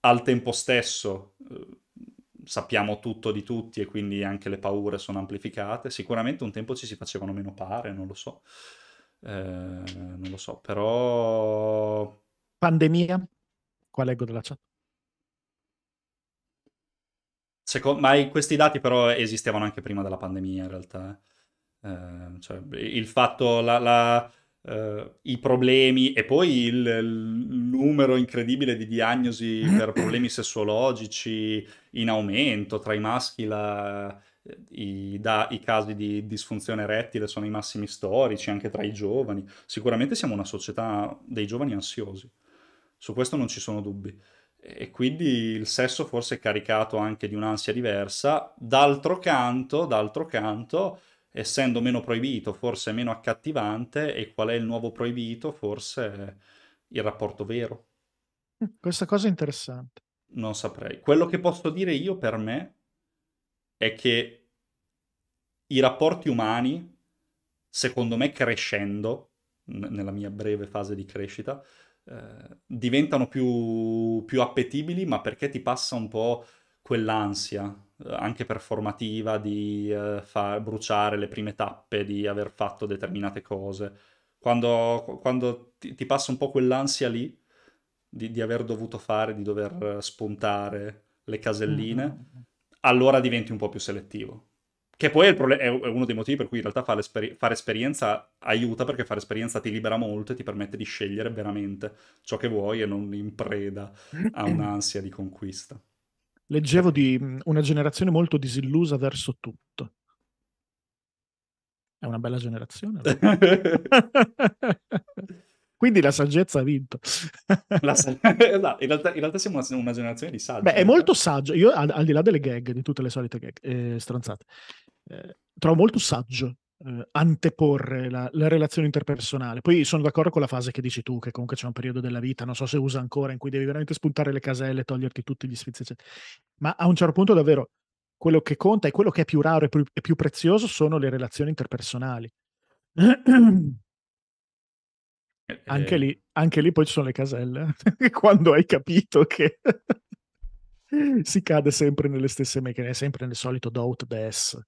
Al tempo stesso... Eh, sappiamo tutto di tutti e quindi anche le paure sono amplificate. Sicuramente un tempo ci si facevano meno pare, non lo so. Eh, non lo so, però... Pandemia? Qua leggo della chat. Secondo, ma questi dati però esistevano anche prima della pandemia in realtà. Eh, eh cioè, il fatto, la, la Uh, i problemi e poi il, il, numero incredibile di diagnosi per problemi sessuologici in aumento tra i maschi la, i, da, i, casi di disfunzione rettile sono i massimi storici anche tra i giovani sicuramente siamo una società dei giovani ansiosi su questo non ci sono dubbi e quindi il sesso forse è caricato anche di un'ansia diversa d'altro canto d'altro canto essendo meno proibito forse meno accattivante e qual è il nuovo proibito forse il rapporto vero. Eh, questa cosa è interessante. Non saprei. Quello che posso dire io per me è che i rapporti umani, secondo me crescendo, n- nella mia breve fase di crescita, eh, diventano più, più appetibili, ma perché ti passa un po' quell'ansia anche performativa di eh, far bruciare le prime tappe, di aver fatto determinate cose. Quando, quando ti, ti, passa un po' quell'ansia lì di, di, aver dovuto fare, di dover eh, spuntare le caselline, mm-hmm. allora diventi un po' più selettivo. Che poi è, problem- è uno dei motivi per cui in realtà fare, esper- fare esperienza aiuta, perché fare esperienza ti libera molto e ti permette di scegliere veramente ciò che vuoi e non in preda a un'ansia di conquista. Leggevo di una generazione molto disillusa verso tutto. È una bella generazione. Quindi la saggezza ha vinto. la, no, in, realtà, in, realtà, siamo una, una, generazione di saggi. Beh, è eh. molto saggio. Io, al, al, di là delle gag, di tutte le solite gag eh, stronzate, eh, trovo molto saggio eh, anteporre la, la, relazione interpersonale. Poi sono d'accordo con la fase che dici tu, che comunque c'è un periodo della vita, non so se usa ancora, in cui devi veramente spuntare le caselle, toglierti tutti gli sfizi, eccetera. Ma a un certo punto davvero quello che conta e quello che è più raro e più, e più prezioso sono le relazioni interpersonali. Eh, anche, eh. lì, anche lì poi ci sono le caselle, eh, quando hai capito che si cade sempre nelle stesse meccaniche, sempre nel solito doubt des,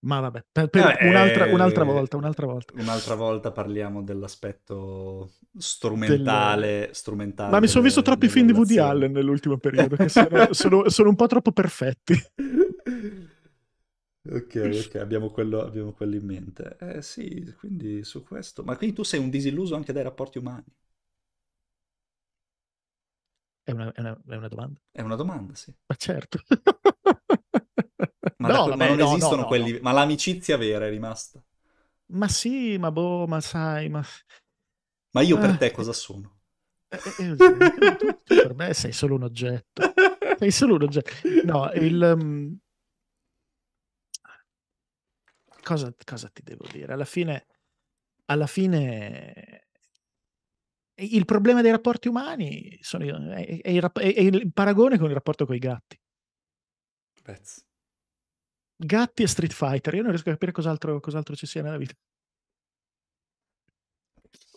ma vabbè, per, per eh, un'altra, un'altra, volta, un'altra volta. Un'altra volta parliamo dell'aspetto strumentale. Del... strumentale Ma mi sono visto troppi film di Woody Allen nell'ultimo periodo, che sono, sono, sono un po' troppo perfetti. Ok, ok, abbiamo quello, abbiamo quello, in mente. Eh sì, quindi su questo. Ma quindi tu sei un disilluso anche dai rapporti umani? È una, è una, è una domanda. È una domanda, sì. Ma certo. Ma, no, da, ma non no, esistono no, quelli... Ma l'amicizia vera è rimasta. Ma sì, ma boh, ma sai, ma... Ma io per ah, te eh, cosa sono? Eh, eh, cioè, per me sei solo un oggetto. Sei solo un oggetto. No, il... Um... Cosa, cosa, ti devo dire? Alla fine, alla fine, il problema dei rapporti umani sono, è, è, il, è, il, paragone con il rapporto con i gatti. Pezzi. Gatti e Street Fighter. Io non riesco a capire cos'altro, cos'altro ci sia nella vita.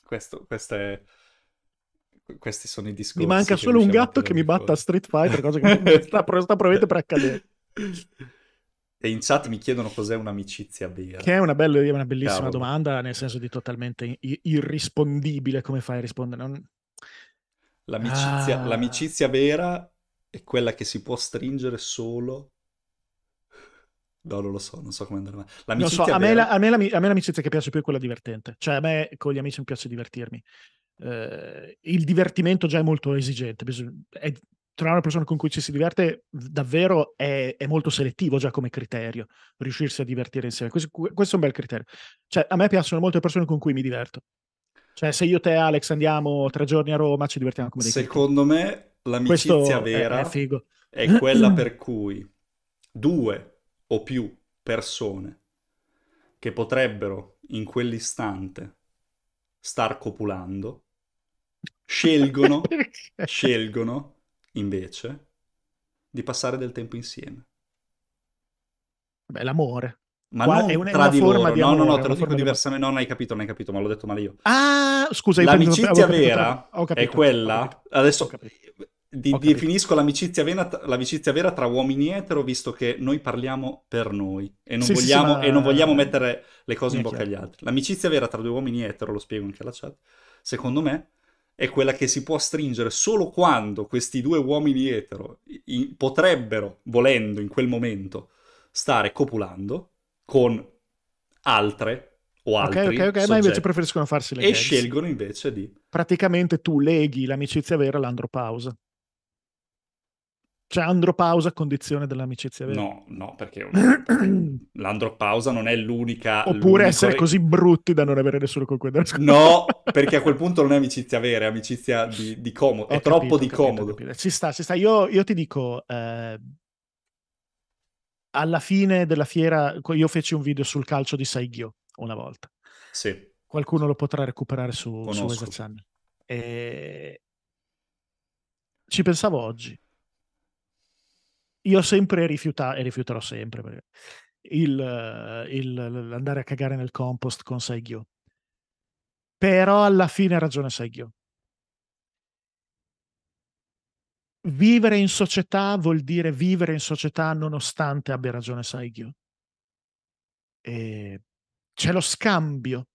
Questo, è... Questi sono i discorsi. Mi manca solo un diciamo gatto che mi batta a Street Fighter, cosa che sta, sta probabilmente per accadere. E in chat mi chiedono cos'è un'amicizia vera. Che è una, bella, una bellissima Cavolo. domanda, nel senso di totalmente irrispondibile come fai a rispondere. Non... L'amicizia, ah. l'amicizia vera è quella che si può stringere solo No, non lo so, non so come andrà. L'amicizia so, a, me la, a, me a me l'amicizia che piace più è quella divertente. Cioè, a me con gli amici mi piace divertirmi. Eh, il divertimento già è molto esigente. Bisogna, è, trovare una persona con cui ci si diverte davvero è, è, molto selettivo già come criterio, riuscirsi a divertire insieme. Questo, questo, è un bel criterio. Cioè, a me piacciono molto le persone con cui mi diverto. Cioè, se io te, e Alex, andiamo tre giorni a Roma, ci divertiamo come dei Secondo critici. me l'amicizia questo vera è, è, è quella per cui due o più persone che potrebbero in quell'istante star copulando, scelgono, scelgono invece di passare del tempo insieme. Beh, l'amore. Ma Qua non è una, tra una di loro, no, di amore, no, no, te lo dico diversamente, non hai capito, non hai capito, ma l'ho detto male io. Ah, scusa, io L'amicizia penso, vera capito, è quella, adesso di, definisco l'amicizia, vera, l'amicizia vera tra uomini etero, visto che noi parliamo per noi e non, sì, vogliamo, sì, ma... e non vogliamo, eh, mettere le cose in bocca agli altri. L'amicizia vera tra due uomini etero, lo spiego anche alla chat, secondo me è quella che si può stringere solo quando questi due uomini etero in, potrebbero, volendo in quel momento, stare copulando con altre o altri. Ok, ok, ok, ma invece preferiscono farsi le E gags. scelgono invece di. Praticamente tu leghi l'amicizia vera all'andropausa cioè andropausa a condizione dell'amicizia vera? No, no, perché l'andropausa non è l'unica... Oppure essere così brutti da non avere nessuno con cui andare a scuola. No, perché a quel punto non è amicizia vera, è amicizia di, di comodo, è capito, troppo di capito, comodo. Capito. Ci sta, ci sta. Io, io ti dico, eh, alla fine della fiera io feci un video sul calcio di Saigyo una volta. Sì. Qualcuno lo potrà recuperare su, Conosco. su Channel. E... Ci pensavo oggi io sempre rifiutato e rifiuterò sempre il, il, l'andare a cagare nel compost con Saigyo. Però alla fine ha ragione Saigyo. Vivere in società vuol dire vivere in società nonostante abbia ragione Saigyo. E c'è lo scambio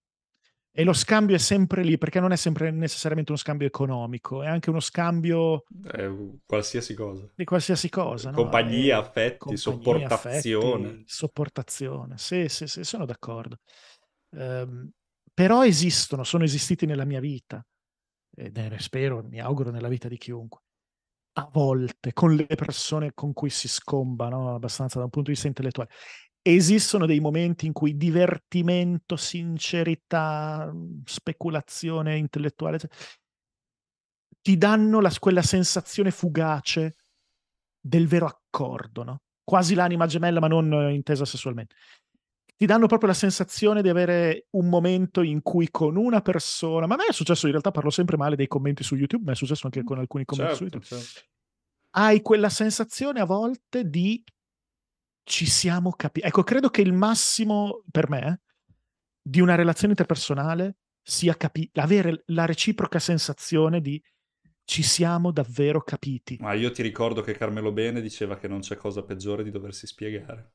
e lo scambio è sempre lì, perché non è sempre necessariamente uno scambio economico, è anche uno scambio... Eh, qualsiasi cosa. Di qualsiasi cosa. Compagnia, no? Eh, affetti, Compagnia, sopportazione. Affetti, sopportazione, sì, sì, sì, sono d'accordo. Um, però esistono, sono esistiti nella mia vita, e ne, spero, mi auguro nella vita di chiunque. A volte con le persone con cui si scomba, no? abbastanza da un punto di vista intellettuale esistono dei momenti in cui divertimento, sincerità, speculazione intellettuale cioè, ti danno la, quella sensazione fugace del vero accordo, no? quasi l'anima gemella, ma non intesa sessualmente. Ti danno proprio la sensazione di avere un momento in cui con una persona, ma a me è successo, in realtà parlo sempre male dei commenti su YouTube, ma è successo anche con alcuni commenti certo, su YouTube. Certo. Hai quella sensazione a volte di ci siamo capiti. Ecco, credo che il massimo per me di una relazione interpersonale sia capi- avere la reciproca sensazione di ci siamo davvero capiti. Ma io ti ricordo che Carmelo Bene diceva che non c'è cosa peggiore di doversi spiegare.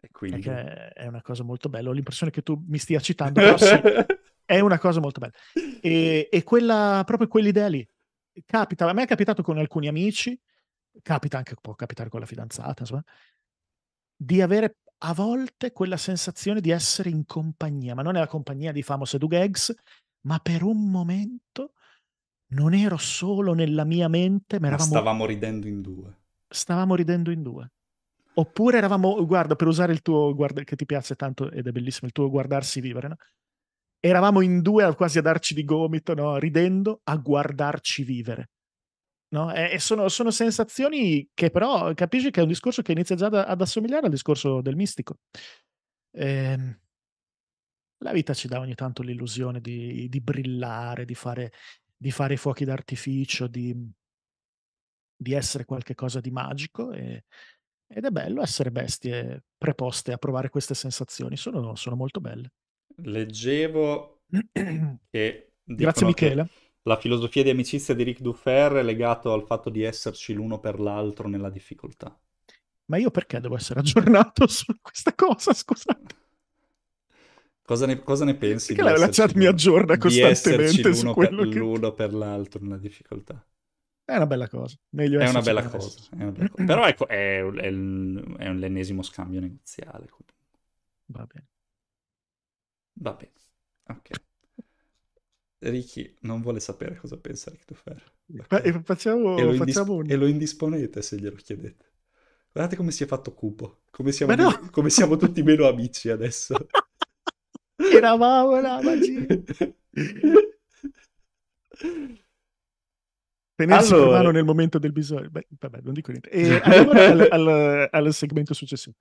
E quindi... Perché è una cosa molto bella, ho l'impressione che tu mi stia citando, però sì, è una cosa molto bella. E, e quella, proprio quell'idea lì, capita, a me è capitato con alcuni amici, capita anche, può capitare con la fidanzata, insomma, di avere a volte quella sensazione di essere in compagnia, ma non è la compagnia di Famos e Dugegs, ma per un momento non ero solo nella mia mente, ma eravamo... Stavamo ridendo in due. Stavamo ridendo in due. Oppure eravamo, guarda, per usare il tuo, guarda, che ti piace tanto ed è bellissimo, il tuo guardarsi vivere, no? Eravamo in due quasi a darci di gomito, no? Ridendo a guardarci vivere. No? E, sono, sono, sensazioni che però capisci che è un discorso che inizia già da, ad assomigliare al discorso del mistico. Ehm, la vita ci dà ogni tanto l'illusione di, di brillare, di fare, di fare, i fuochi d'artificio, di, di essere cosa di magico e, ed è bello essere bestie preposte a provare queste sensazioni, sono, sono molto belle. Leggevo che... Grazie Michele. Che la filosofia di amicizia di Rick Dufer è legata al fatto di esserci l'uno per l'altro nella difficoltà. Ma io perché devo essere aggiornato su questa cosa? Scusate. Cosa ne, cosa ne pensi? Perché la, la chat mi aggiorna costantemente su quello per, che... l'uno per l'altro nella difficoltà. È una bella cosa. Meglio è, una bella cosa, è una bella cosa. Però ecco, è, è, è, l'ennesimo scambio negoziale. Va bene. Va bene. Ok. Ricky non vuole sapere cosa pensa Richtoffer. Okay? Facciamo, e, lo facciamo indis- un... e lo indisponete se glielo chiedete. Guardate come si è fatto cupo, come siamo, no! di- come siamo tutti meno amici adesso. Eravamo amici. Tenersi allora... mano nel momento del bisogno. Beh, vabbè, non dico niente. E allora al, al, al, segmento successivo.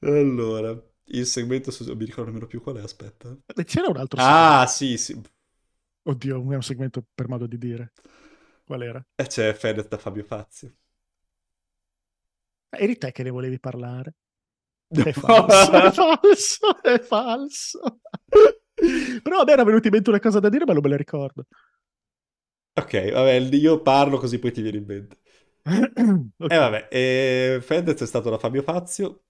Allora, il segmento successivo, mi ricordo nemmeno più qual è, aspetta. C'era un altro ah, segmento. Ah, sì, sì. Oddio, è un segmento per modo di dire. Qual era? E eh, c'è Fedez da Fabio Fazio. Eri te che ne volevi parlare. È falso, è falso, è falso. Però a me era venuta in mente una cosa da dire, ma non me la ricordo. Ok, vabbè, io parlo così poi ti viene in mente. okay. Eh vabbè, eh, Fedez è stato da Fabio Fazio.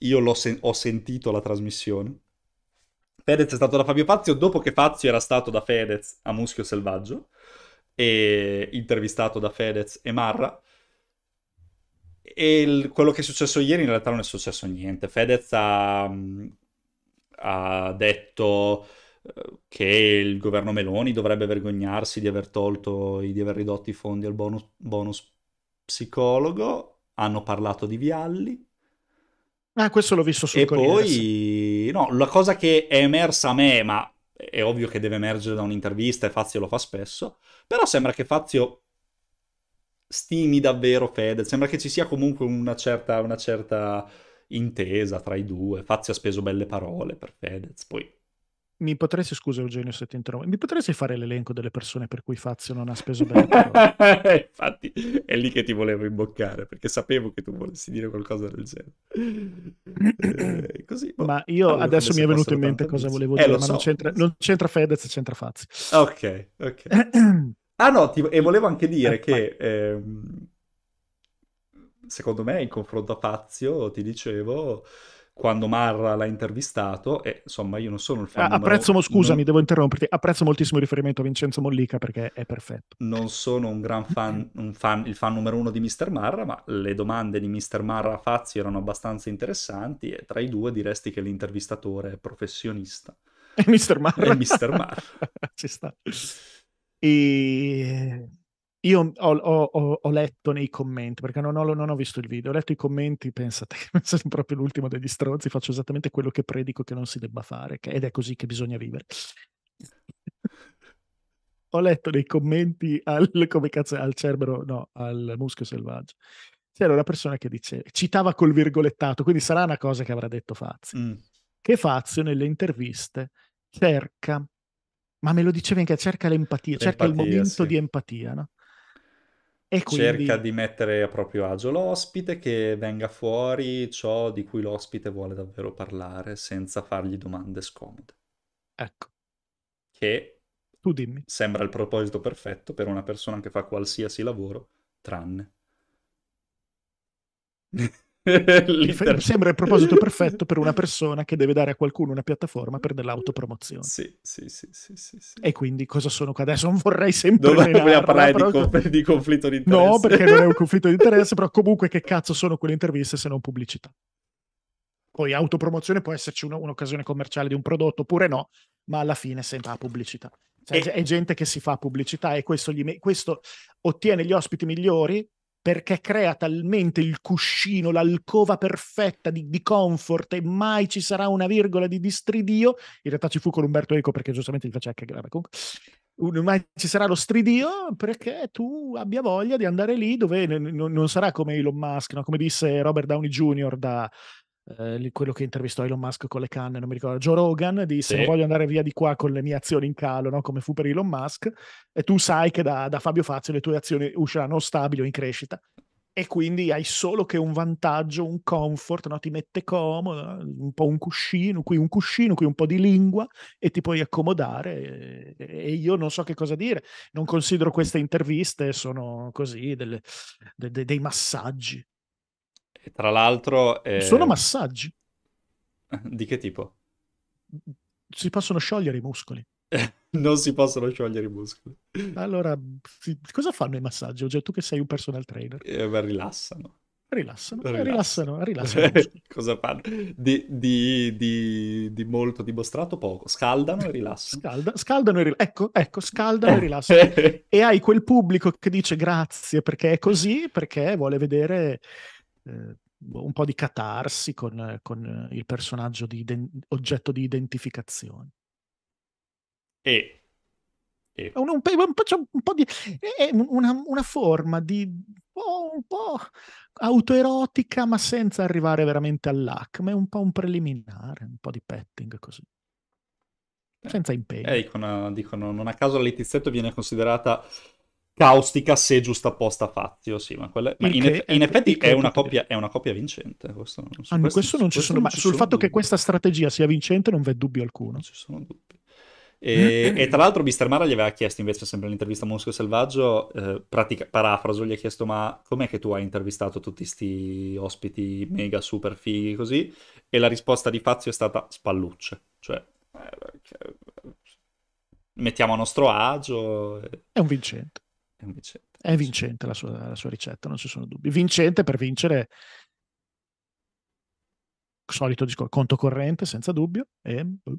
Io sen- ho sentito la trasmissione. Fedez è stato da Fabio Fazio dopo che Fazio era stato da Fedez a Muschio Selvaggio e intervistato da Fedez e Marra. E il, quello che è successo ieri in realtà non è successo niente. Fedez ha, mm, ha detto eh, che il governo Meloni dovrebbe vergognarsi di aver tolto, di aver ridotto i fondi al bonus, bonus psicologo. Hanno parlato di Vialli, Ah, questo l'ho visto sul e poi, no, la cosa che è emersa a me, ma è ovvio che deve emergere da un'intervista e Fazio lo fa spesso, però sembra che Fazio stimi davvero Fedez, sembra che ci sia comunque una certa, una certa intesa tra i due, Fazio ha speso belle parole per Fedez, poi mi potresti, scusa Eugenio se ti interrompo, mi potresti fare l'elenco delle persone per cui Fazio non ha speso bene? Infatti è lì che ti volevo imboccare, perché sapevo che tu volessi dire qualcosa del genere. Eh, così, boh. Ma io adesso mi è venuto in mente cosa amici. volevo eh, dire, ma so. non, c'entra, non c'entra Fedez, c'entra Fazio. Ok, ok. ah no, ti, e volevo anche dire eh, che... Ehm, secondo me, in confronto a Fazio, ti dicevo, quando Marra l'ha intervistato e insomma io non sono il fan ah, apprezzo, numero... scusami, non... devo interromperti, apprezzo moltissimo il riferimento a Vincenzo Mollica perché è perfetto. Non sono un gran fan, un fan il fan numero uno di Mr. Marra, ma le domande di Mr. Marra a Fazio erano abbastanza interessanti e tra i due diresti che l'intervistatore è professionista. È Mr. Marra. È Mr. Marra. Ci sta. E io ho, ho, ho, letto nei commenti, perché non ho, non ho, visto il video, ho letto i commenti, pensate che sono proprio l'ultimo degli stronzi, faccio esattamente quello che predico che non si debba fare, che, ed è così che bisogna vivere. ho letto nei commenti al, come cazzo, al cerbero, no, al muschio selvaggio. C'era una persona che diceva, citava col virgolettato, quindi sarà una cosa che avrà detto Fazio, mm. che Fazio nelle interviste cerca, ma me lo diceva anche, cerca l'empatia, l'empatia cerca il momento sì. di empatia, no? E quindi... Cerca di mettere a proprio agio l'ospite, che venga fuori ciò di cui l'ospite vuole davvero parlare, senza fargli domande scomode. Ecco. Che tu dimmi. sembra il proposito perfetto per una persona che fa qualsiasi lavoro, tranne. mi sembra il proposito perfetto per una persona che deve dare a qualcuno una piattaforma per dell'autopromozione. Sì, sì, sì, sì, sì, sì. E quindi cosa sono qua adesso? Non vorrei sempre Dove parlare di, conf- di, conflitto di interesse. No, perché non è un conflitto di interesse, però comunque che cazzo sono quelle interviste se non pubblicità. Poi autopromozione può esserci uno, un'occasione commerciale di un prodotto oppure no, ma alla fine sembra la pubblicità. Cioè, e... È gente che si fa pubblicità e questo, gli, questo ottiene gli ospiti migliori perché crea talmente il cuscino, l'alcova perfetta di, di, comfort e mai ci sarà una virgola di distridio. In realtà ci fu con Umberto Eco perché giustamente gli faceva cagare, comunque. Un, mai ci sarà lo stridio perché tu abbia voglia di andare lì dove n- n- non sarà come Elon Musk, no? come disse Robert Downey Jr. da eh, quello che intervistò Elon Musk con le canne, non mi ricordo, Joe Rogan disse sì. non voglio andare via di qua con le mie azioni in calo, no? come fu per Elon Musk, e tu sai che da, da Fabio Fazio le tue azioni usciranno stabili o in crescita e quindi hai solo che un vantaggio, un comfort, no? ti mette comodo, un po' un cuscino, qui un cuscino, qui un po' di lingua e ti puoi accomodare e io non so che cosa dire, non considero queste interviste, sono così delle, de, de, dei massaggi. E tra l'altro... Eh... Sono ehm, massaggi. Di che tipo? Si possono sciogliere i muscoli. non si possono sciogliere i muscoli. Allora, cosa fanno i massaggi? Cioè, tu che sei un personal trainer. Eh, beh, rilassano. Rilassano, eh, rilassano, rilassano. rilassano cosa fanno? Di, di, di, di, molto dimostrato poco. Scaldano e rilassano. Scalda, scaldano e rilassano. Ecco, ecco, scaldano e eh. rilassano. e hai quel pubblico che dice grazie perché è così, perché vuole vedere eh, un po' di catarsi con, con il personaggio di ident- oggetto di identificazione. E e. Un, un, un, cioè un, po' di. Una, una, forma di. un po' autoerotica, ma senza arrivare veramente all'acme, è un po' un preliminare, un po' di petting così. Eh. Senza impegno. Eh, dicono, dicono non a caso la Letizia viene considerata caustica se giusta posta Fazio, sì, ma, quella... ma in, eff- in, eh, effetti è una, coppia, è una coppia vincente. Questo, su ah, questo, questo non ci questo sono, ma sul sono fatto dubbi. che questa strategia sia vincente non v'è dubbio alcuno. Non ci sono dubbi. E, e, tra l'altro Mr. Mara gli aveva chiesto invece sempre nell'intervista Mosco Selvaggio, eh, pratica, parafraso, gli ha chiesto ma com'è che tu hai intervistato tutti questi ospiti mega super fighi così? E la risposta di Fazio è stata spallucce, cioè eh, mettiamo a nostro agio. E... Eh. È un vincente. È vincente, è vincente la, sua, la sua ricetta, non ci sono dubbi. Vincente per vincere solito discorso, conto corrente senza dubbio e boh,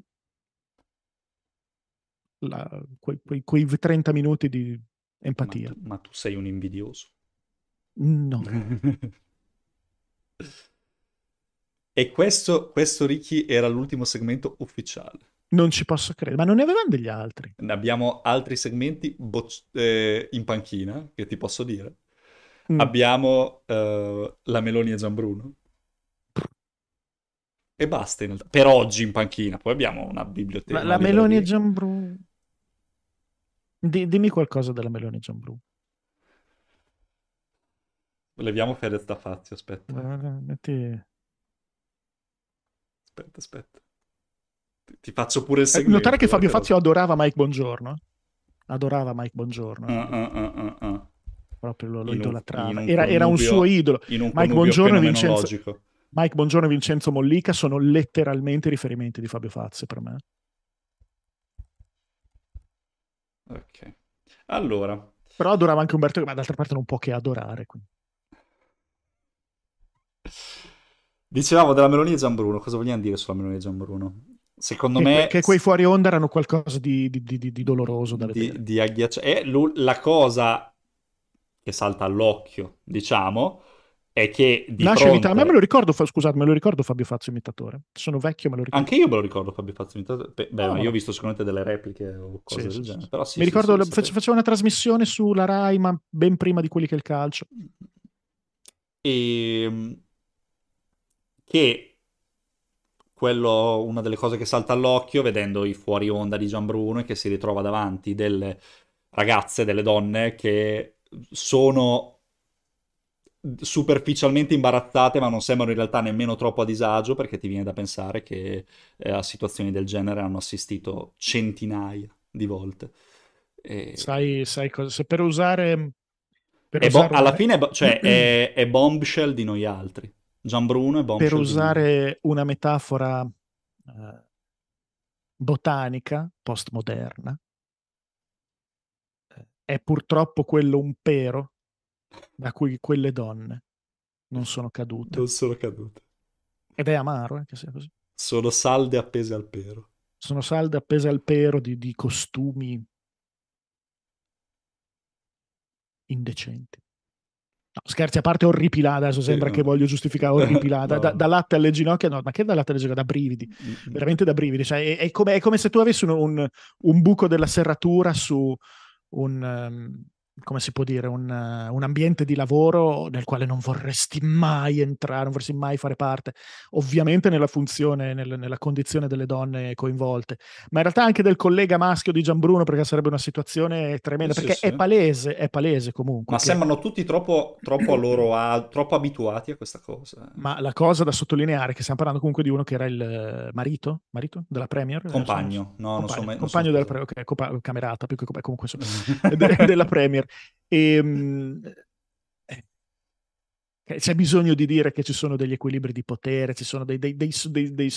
la, quei, quei, quei, 30 minuti di empatia. Ma tu, ma tu sei un invidioso. No. e questo, questo, Ricky, era l'ultimo segmento ufficiale. Non ci posso credere, ma non ne avevamo degli altri? Ne abbiamo altri segmenti bo- eh, in panchina, che ti posso dire. Mm. Abbiamo eh, la Meloni e Gianbruno. E basta in realtà. Per oggi in panchina, poi abbiamo una biblioteca. Ma la Meloni e Gianbruno... D- dimmi qualcosa della Meloni e Gianbruno. Leviamo Fedez da Fazio, aspetta. metti... Aspetta, aspetta ti faccio pure il segmento. Eh, notare che Fabio Fazio adorava Mike Buongiorno. Adorava Mike Buongiorno. Uh, ah, uh, ah, uh, ah, Proprio lo, lo idolatrava. era, era, un suo idolo. In Un Mike, Buongiorno Vincenzo, Mike Buongiorno e Vincenzo Mollica sono letteralmente riferimenti di Fabio Fazio per me. Ok. Allora. Però adorava anche Umberto, ma d'altra parte non può che adorare. Quindi. Dicevamo della Meloni e Gianbruno, cosa vogliamo dire sulla Meloni e Gianbruno? Secondo che, me... Che quei fuori onda erano qualcosa di, di, di, di doloroso da vedere. Di, agghiacciare. E la cosa che salta all'occhio, diciamo, è che di Lascia pronto... Evitare. a me me lo ricordo, fa... scusate, me lo ricordo Fabio Fazio imitatore. Sono vecchio, me lo ricordo. Anche io me lo ricordo Fabio Fazio imitatore. Beh, no, io ho visto sicuramente delle repliche o cose sì, del sì, genere. Sì. Però sì, Mi ricordo, sì, faceva una trasmissione sulla Rai, ma ben prima di quelli che il calcio. E... Ehm, che quello, una delle cose che salta all'occhio vedendo i fuori onda di Gian Bruno è che si ritrova davanti delle ragazze, delle donne che sono superficialmente imbarazzate ma non sembrano in realtà nemmeno troppo a disagio perché ti viene da pensare che eh, a situazioni del genere hanno assistito centinaia di volte. E... Sai, sai cosa? Se per usare... Per usare bo- alla fine cioè, è, è bombshell di noi altri Gianbruno e Bombshell. Per usare una metafora eh, botanica, postmoderna, eh, è purtroppo quello un pero da cui quelle donne non sono cadute. Non sono cadute. Ed è amaro eh, che sia così. Sono salde appese al pero. Sono salde appese al pero di, di costumi indecenti. No, scherzi a parte, orripilata. Adesso sembra eh, che no. voglio giustificare orripilata. no. da, da, latte alle ginocchia, no, ma che da latte alle ginocchia? Da brividi, mm-hmm. veramente da brividi. Cioè, è, è, come, è, come, se tu avessi un, un, un buco della serratura su un. Um, come si può dire, un, un, ambiente di lavoro nel quale non vorresti mai entrare, non vorresti mai fare parte, ovviamente nella funzione, nel, nella condizione delle donne coinvolte, ma in realtà anche del collega maschio di Gianbruno, perché sarebbe una situazione tremenda, sì, perché sì. È, palese, è palese comunque. Ma che... sembrano tutti troppo, troppo, a loro, a, troppo abituati a questa cosa. Ma la cosa da sottolineare è che stiamo parlando comunque di uno che era il marito, marito della Premier? Compagno, no, compagno, non so mai, compagno so della Premier, ok, copa, camerata, più che comunque, so, della Premier. E, ehm, mh, eh, c'è bisogno di dire che ci sono degli equilibri di potere, ci sono dei, dei, dei, dei,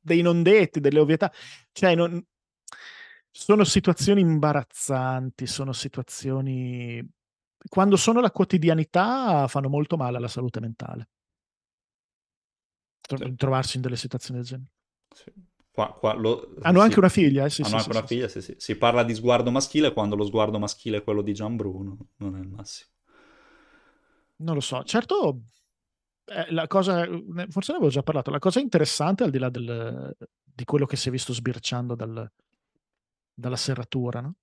dei non detti, delle ovvietà. Cioè, non, sono situazioni imbarazzanti, sono situazioni... Quando sono la quotidianità fanno molto male alla salute mentale. Tro- trovarsi in delle situazioni del genere. Sì. Qua, qua lo, hanno si, anche una figlia, eh? sì, hanno sì, anche sì, una figlia, sì, sì. Si parla di sguardo maschile quando lo sguardo maschile è quello di Gian Bruno, non è il massimo. Non lo so, certo eh, la cosa, forse ne avevo già parlato, la cosa interessante al di là del, di quello che si è visto sbirciando dal, dalla serratura, no?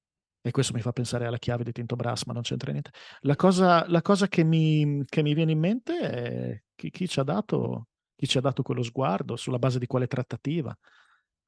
e questo mi fa pensare alla chiave di Tinto Brass, ma non c'entra niente. La cosa, la cosa che, mi, che, mi, viene in mente è chi, chi, ci dato, chi, ci ha dato, quello sguardo, sulla base di quale trattativa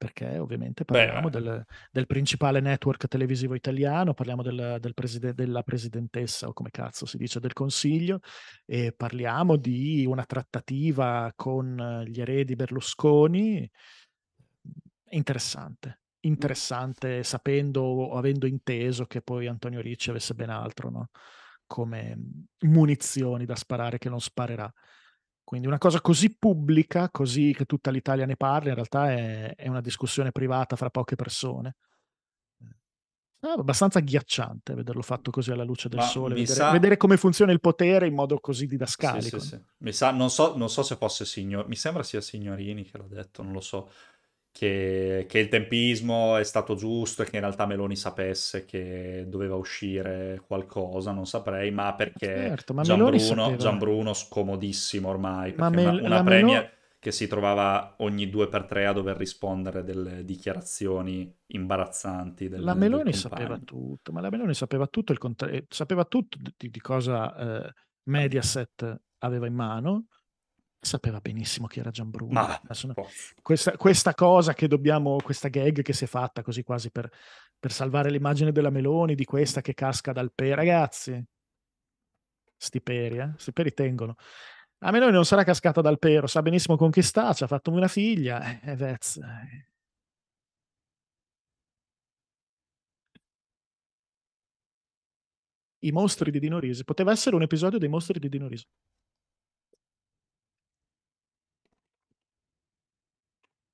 perché ovviamente parliamo eh. del, del, principale network televisivo italiano, parliamo del, del preside, della presidentessa, o come cazzo si dice, del Consiglio, e parliamo di una trattativa con gli eredi Berlusconi mm, interessante. Interessante sapendo o avendo inteso che poi Antonio Ricci avesse ben altro no? come munizioni da sparare che non sparerà. Quindi una cosa così pubblica, così che tutta l'Italia ne parli, in realtà è, è una discussione privata fra poche persone. Eh, è abbastanza agghiacciante vederlo fatto così alla luce del Ma sole, vedere, sa... vedere, come funziona il potere in modo così didascalico. Sì, sì, sì. Mi sa, non so, non so se fosse signor, mi sembra sia Signorini che l'ha detto, non lo so, che, che, il tempismo è stato giusto e che in realtà Meloni sapesse che doveva uscire qualcosa, non saprei, ma perché certo, ma Gianbruno, Gianbruno scomodissimo ormai, ma me, una, una premia Melo... che si trovava ogni due per tre a dover rispondere delle dichiarazioni imbarazzanti. Del, la Meloni sapeva tutto, ma la Meloni sapeva tutto, il contra- sapeva tutto di, di cosa eh, Mediaset aveva in mano, Sapeva benissimo chi era Gianbruno. Ma, questa, questa, cosa che dobbiamo, questa gag che si è fatta così quasi per, per salvare l'immagine della Meloni, di questa che casca dal pe, Ragazzi, Stiperi, eh? Stiperi tengono. A Meloni non sarà cascata dal pero, sa benissimo con chi sta, ci ha fatto una figlia, e eh, eh, vez. Eh. I mostri di Dino Poteva essere un episodio dei mostri di Dino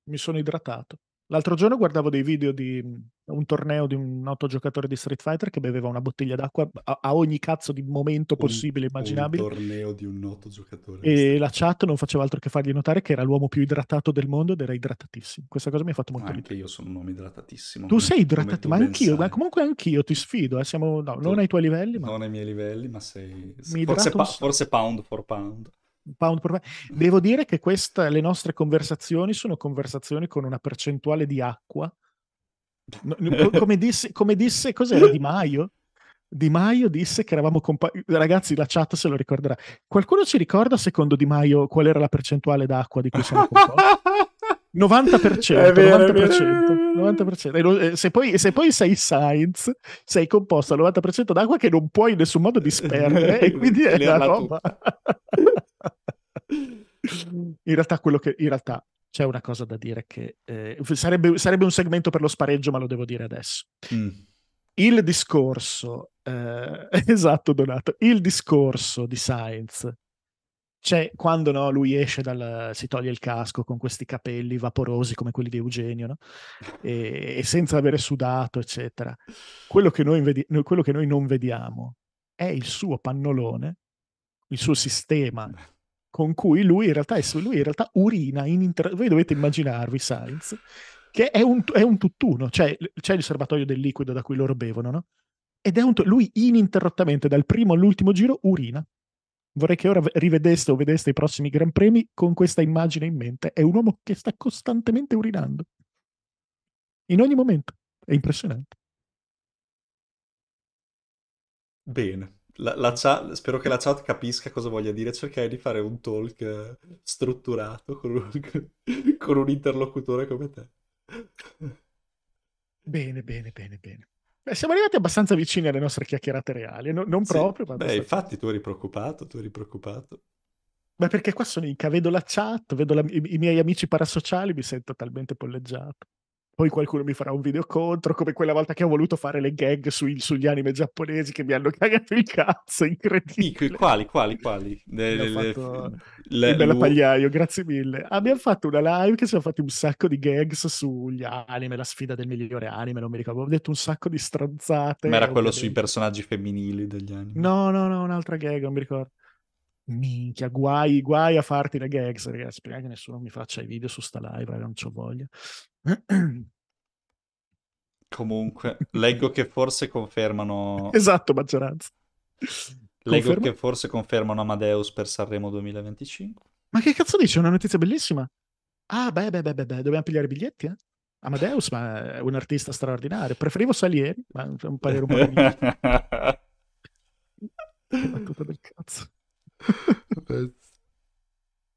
mi sono idratato. L'altro giorno guardavo dei video di mhmm, un torneo di un noto giocatore di Street Fighter che beveva una bottiglia d'acqua a, a ogni cazzo di momento possibile, un, immaginabile. Un torneo di un noto giocatore. E la chat non faceva altro che fargli notare che era l'uomo più idratato del mondo ed era idratatissimo. Questa cosa mi ha fatto molto piacere. Anche ridere. io sono un uomo idratatissimo. Tu sei idratatissimo, ma anch'io, ma comunque anch'io ti sfido. Eh, siamo, no, non ai tuoi livelli, ma... Non ai miei livelli, ma sei... Mi forse, pa- forse pound for pound pound per... Devo dire che questa, le nostre conversazioni sono conversazioni con una percentuale di acqua. Come disse, come disse cos'era Di Maio? Di Maio disse che eravamo compagni. Ragazzi, la chat se lo ricorderà. Qualcuno ci ricorda, secondo Di Maio, qual era la percentuale d'acqua di cui siamo composti? 90%, vero, 90%, 90%. Se, poi, se, poi, sei science, sei composto al 90% d'acqua che non puoi in nessun modo disperdere e quindi è la roba in realtà quello che in realtà c'è una cosa da dire che eh, sarebbe, sarebbe, un segmento per lo spareggio, ma lo devo dire adesso. Mm. Il discorso, eh, esatto Donato, il discorso di Science c'è quando no, lui esce dal, si toglie il casco con questi capelli vaporosi come quelli di Eugenio, no? e, e, senza avere sudato, eccetera. Quello che, vedi- quello che noi non vediamo è il suo pannolone, il suo sistema con cui lui in realtà, lui in realtà urina in inter- voi dovete immaginarvi Sainz che è un, è un tutt'uno cioè c'è il serbatoio del liquido da cui loro bevono no? ed è un t- lui ininterrottamente dal primo all'ultimo giro urina vorrei che ora rivedeste o vedeste i prossimi Gran Premi con questa immagine in mente è un uomo che sta costantemente urinando in ogni momento è impressionante bene la, la chat, spero che la chat capisca cosa voglia dire. Cercare di fare un talk strutturato con un, con un interlocutore come te. Bene, bene, bene, bene. Beh, siamo arrivati abbastanza vicini alle nostre chiacchierate reali, no, non sì, proprio. Ma beh, abbastanza... infatti tu eri preoccupato, tu eri preoccupato. Ma perché qua sono in vedo la chat, vedo la, i, i, miei amici parasociali, mi sento talmente polleggiato poi qualcuno mi farà un video contro, come quella volta che ho voluto fare le gag sui, sugli anime giapponesi che mi hanno cagato il cazzo, incredibile. Quali, quali, quali? Le, le, fatto... le, bella pagliaio, grazie mille. Abbiamo fatto una live che ci siamo fatti un sacco di gags sugli anime, la sfida del migliore anime, non mi ricordo, avevo detto un sacco di stronzate. Ma era quello dei... sui personaggi femminili degli anime? No, no, no, un'altra gag, non mi ricordo minchia, guai, guai a farti le gags, ragazzi, prima che nessuno mi faccia i video su sta live, non ho voglia. Comunque, leggo che forse confermano... Esatto, maggioranza. Leggo Conferma? che forse confermano Amadeus per Sanremo 2025. Ma che cazzo dici? È una notizia bellissima. Ah, beh, beh, beh, beh, beh. dobbiamo pigliare i biglietti, eh? Amadeus, ma è un artista straordinario. Preferivo Salieri, ma è un parere un po' di... del cazzo no,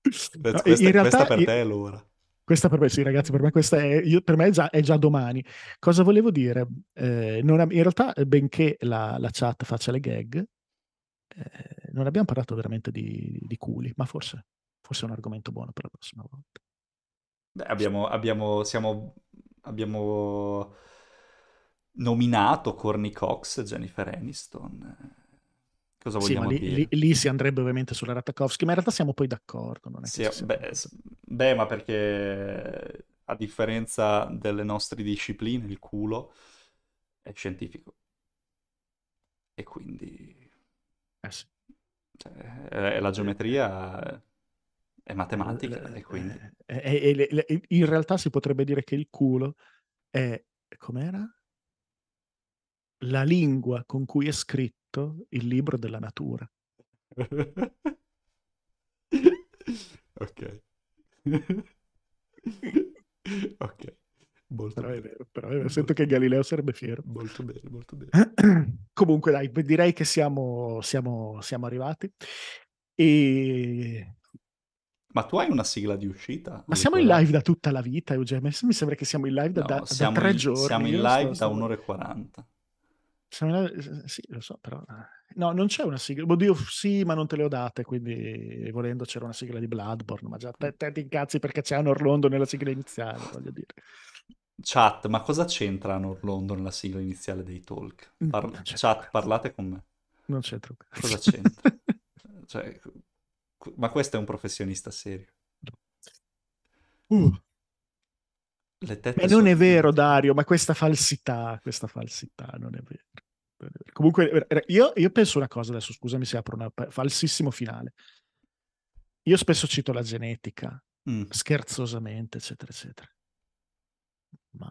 questa, realtà, questa, per te è l'ora. Questa per me, sì, ragazzi, per me questa è, io, per me è, già, è già domani. Cosa volevo dire? Eh, non, in realtà, benché la, la, chat faccia le gag, eh, non abbiamo parlato veramente di, di culi, ma forse, forse, è un argomento buono per la prossima volta. Beh, abbiamo, abbiamo, siamo, abbiamo nominato Corny Cox, Jennifer Aniston. Eh, Cosa vogliamo sì, lì, lì, lì, si andrebbe ovviamente sulla Ratakovsky, ma in realtà siamo poi d'accordo. Sì, beh, beh, ma perché a differenza delle nostre discipline, il culo è scientifico. E quindi... Eh sì. Cioè, è eh, eh, la geometria è matematica l- e quindi... È, è, è, in realtà si potrebbe dire che il culo è... com'era? La lingua con cui è scritto letto il libro della natura. ok. ok. Molto però bene. è vero, però è vero. sento che Galileo sarebbe fiero. Molto bene, molto bene. Comunque dai, direi che siamo, siamo, siamo arrivati. E... Ma tu hai una sigla di uscita? Ma siamo in live da tutta la vita, Eugenio? Mi sembra che siamo in live da, no, da, da tre in, giorni. Siamo in live sto, da un'ora e quaranta. Sì, lo so, però... Eh. No, non c'è una sigla. Oddio, sì, ma non te le ho date, quindi volendo c'era una sigla di Bloodborne, ma già te, te ti incazzi perché c'è Anor Londo nella sigla iniziale, voglio dire. Chat, ma cosa c'entra Anor Londo nella sigla iniziale dei Talk? Mm, Par- no, chat, parlate con me. Non c'entra. Cosa c'entra? cioè, ma questo è un professionista serio. Uh. Le tette ma non è vero, Dario, ma questa falsità, questa falsità non è vero. Comunque, io, io, penso una cosa adesso, scusami se apro un falsissimo finale. Io spesso cito la genetica, mm. scherzosamente, eccetera, eccetera. Ma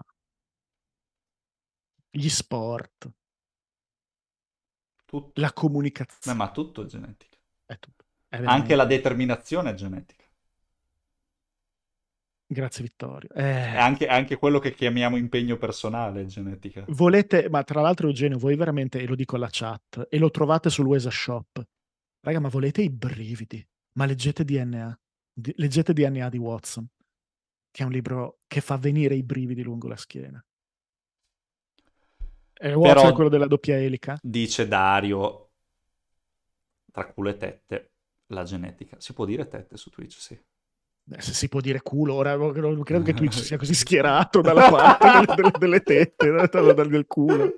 gli sport, tutto. la comunicazione. Beh, ma tutto è genetica. È tutto. È Anche la determinazione è genetica. Grazie Vittorio. Eh... È anche, anche, quello che chiamiamo impegno personale genetica. Volete, ma tra l'altro Eugenio, voi veramente, e lo dico alla chat, e lo trovate sull'UESA Shop. Raga, ma volete i brividi? Ma leggete DNA. Di, leggete DNA di Watson, che è un libro che fa venire i brividi lungo la schiena. E Watson Però, è quello della doppia elica? Dice Dario, tra culo e tette, la genetica. Si può dire tette su Twitch, sì. Eh, se si può dire culo, ora non credo che Twitch ah, sia così schierato dalla parte delle, delle tette, dal, del culo.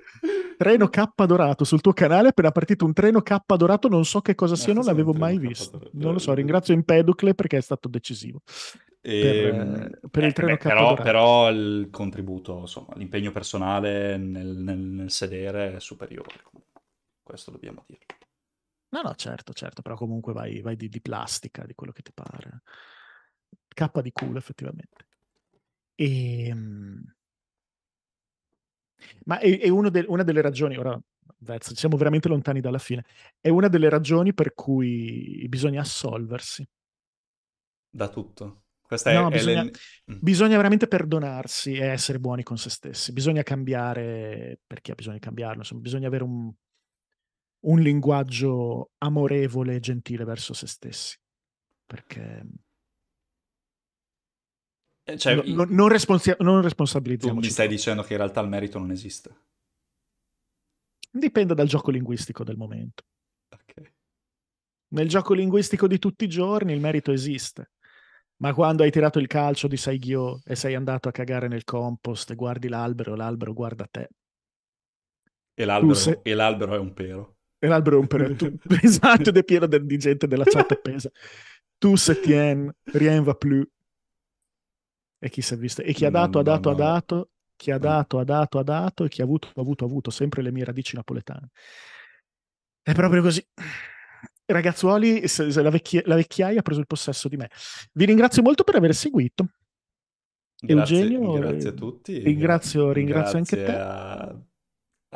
Treno K dorato sul tuo canale, è appena partito un treno K dorato, non so che cosa eh, sia, non l'avevo mai visto. Non lo so, ringrazio Empedocle perché è stato decisivo. Per, ehm, eh, per, il treno beh, però, però, il contributo, insomma, l'impegno personale nel, nel, nel sedere è superiore. Questo dobbiamo dire. No, no, certo, certo, però comunque vai, vai di, di, plastica, di quello che ti pare. K di culo effettivamente. E, ehm, ma è, è de, una delle ragioni, ora siamo veramente lontani dalla fine, è una delle ragioni per cui bisogna assolversi. Da tutto. Questa No, bisogna, le... Mm. bisogna, veramente perdonarsi e essere buoni con se stessi. Bisogna cambiare perché ha bisogno di cambiarlo. Insomma, bisogna avere un, un linguaggio amorevole e gentile verso se stessi. Perché eh, cioè, no, non, responsi- non responsabilizziamo. Tu mi stai dicendo che in realtà il merito non esiste? Dipende dal gioco linguistico del momento. Okay. Nel gioco linguistico di tutti i giorni il merito esiste. Ma quando hai tirato il calcio di Saigyo e sei andato a cagare nel compost e guardi l'albero, l'albero guarda te. E l'albero, sei... e l'albero è un pero. E l'albero è un pero. tu... esatto, ed è pieno di gente della chat appesa. Tu se tien, rien va plus. E chi si è visto? E chi ha dato, ha dato, ha dato, chi ha dato, ha dato, ha dato, e chi ha avuto, ha avuto, ha avuto, sempre le mie radici napoletane. È proprio così. Ragazzuoli, la, vecchia, la vecchiaia ha preso il possesso di me. Vi ringrazio molto per aver seguito. Grazie, Eugenio, grazie a eh, tutti. Ringrazio, ringrazio grazie anche te.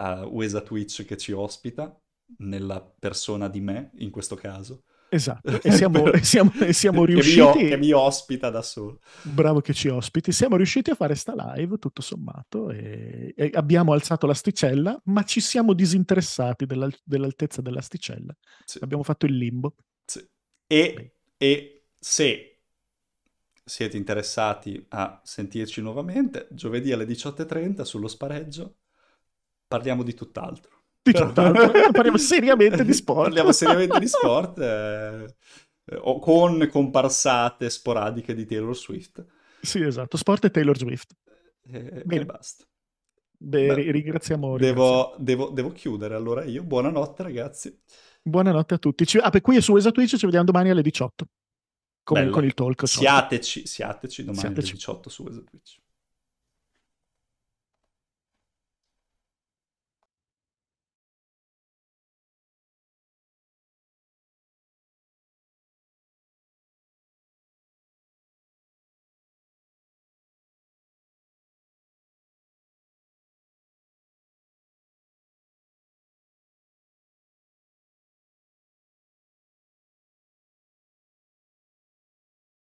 A, a Uesa Twitch che ci ospita, nella persona di me in questo caso. Esatto, e siamo, e siamo, e siamo riusciti... Che mi, che mi, ospita da solo. Bravo che ci ospiti. Siamo riusciti a fare sta live, tutto sommato, e, e abbiamo alzato l'asticella, ma ci siamo disinteressati dell'al, dell'altezza dell'asticella. Sì. Abbiamo fatto il limbo. Sì. E, e se siete interessati a sentirci nuovamente, giovedì alle 18.30 sullo spareggio parliamo di tutt'altro. Diciamo, tanto, eh, parliamo seriamente di sport. Parliamo seriamente di sport, eh, eh con comparsate sporadiche di Taylor Swift. Sì, esatto, sport e Taylor Swift. Eh, eh Bene. E basta. Beh, Beh, ringraziamo. Devo, devo, devo chiudere allora io. Buonanotte ragazzi. Buonanotte a tutti. Ci... Ah, per cui su Esatwitch. ci vediamo domani alle 18. Con, con il talk. Siateci, siateci domani siateci. alle 18 su Esa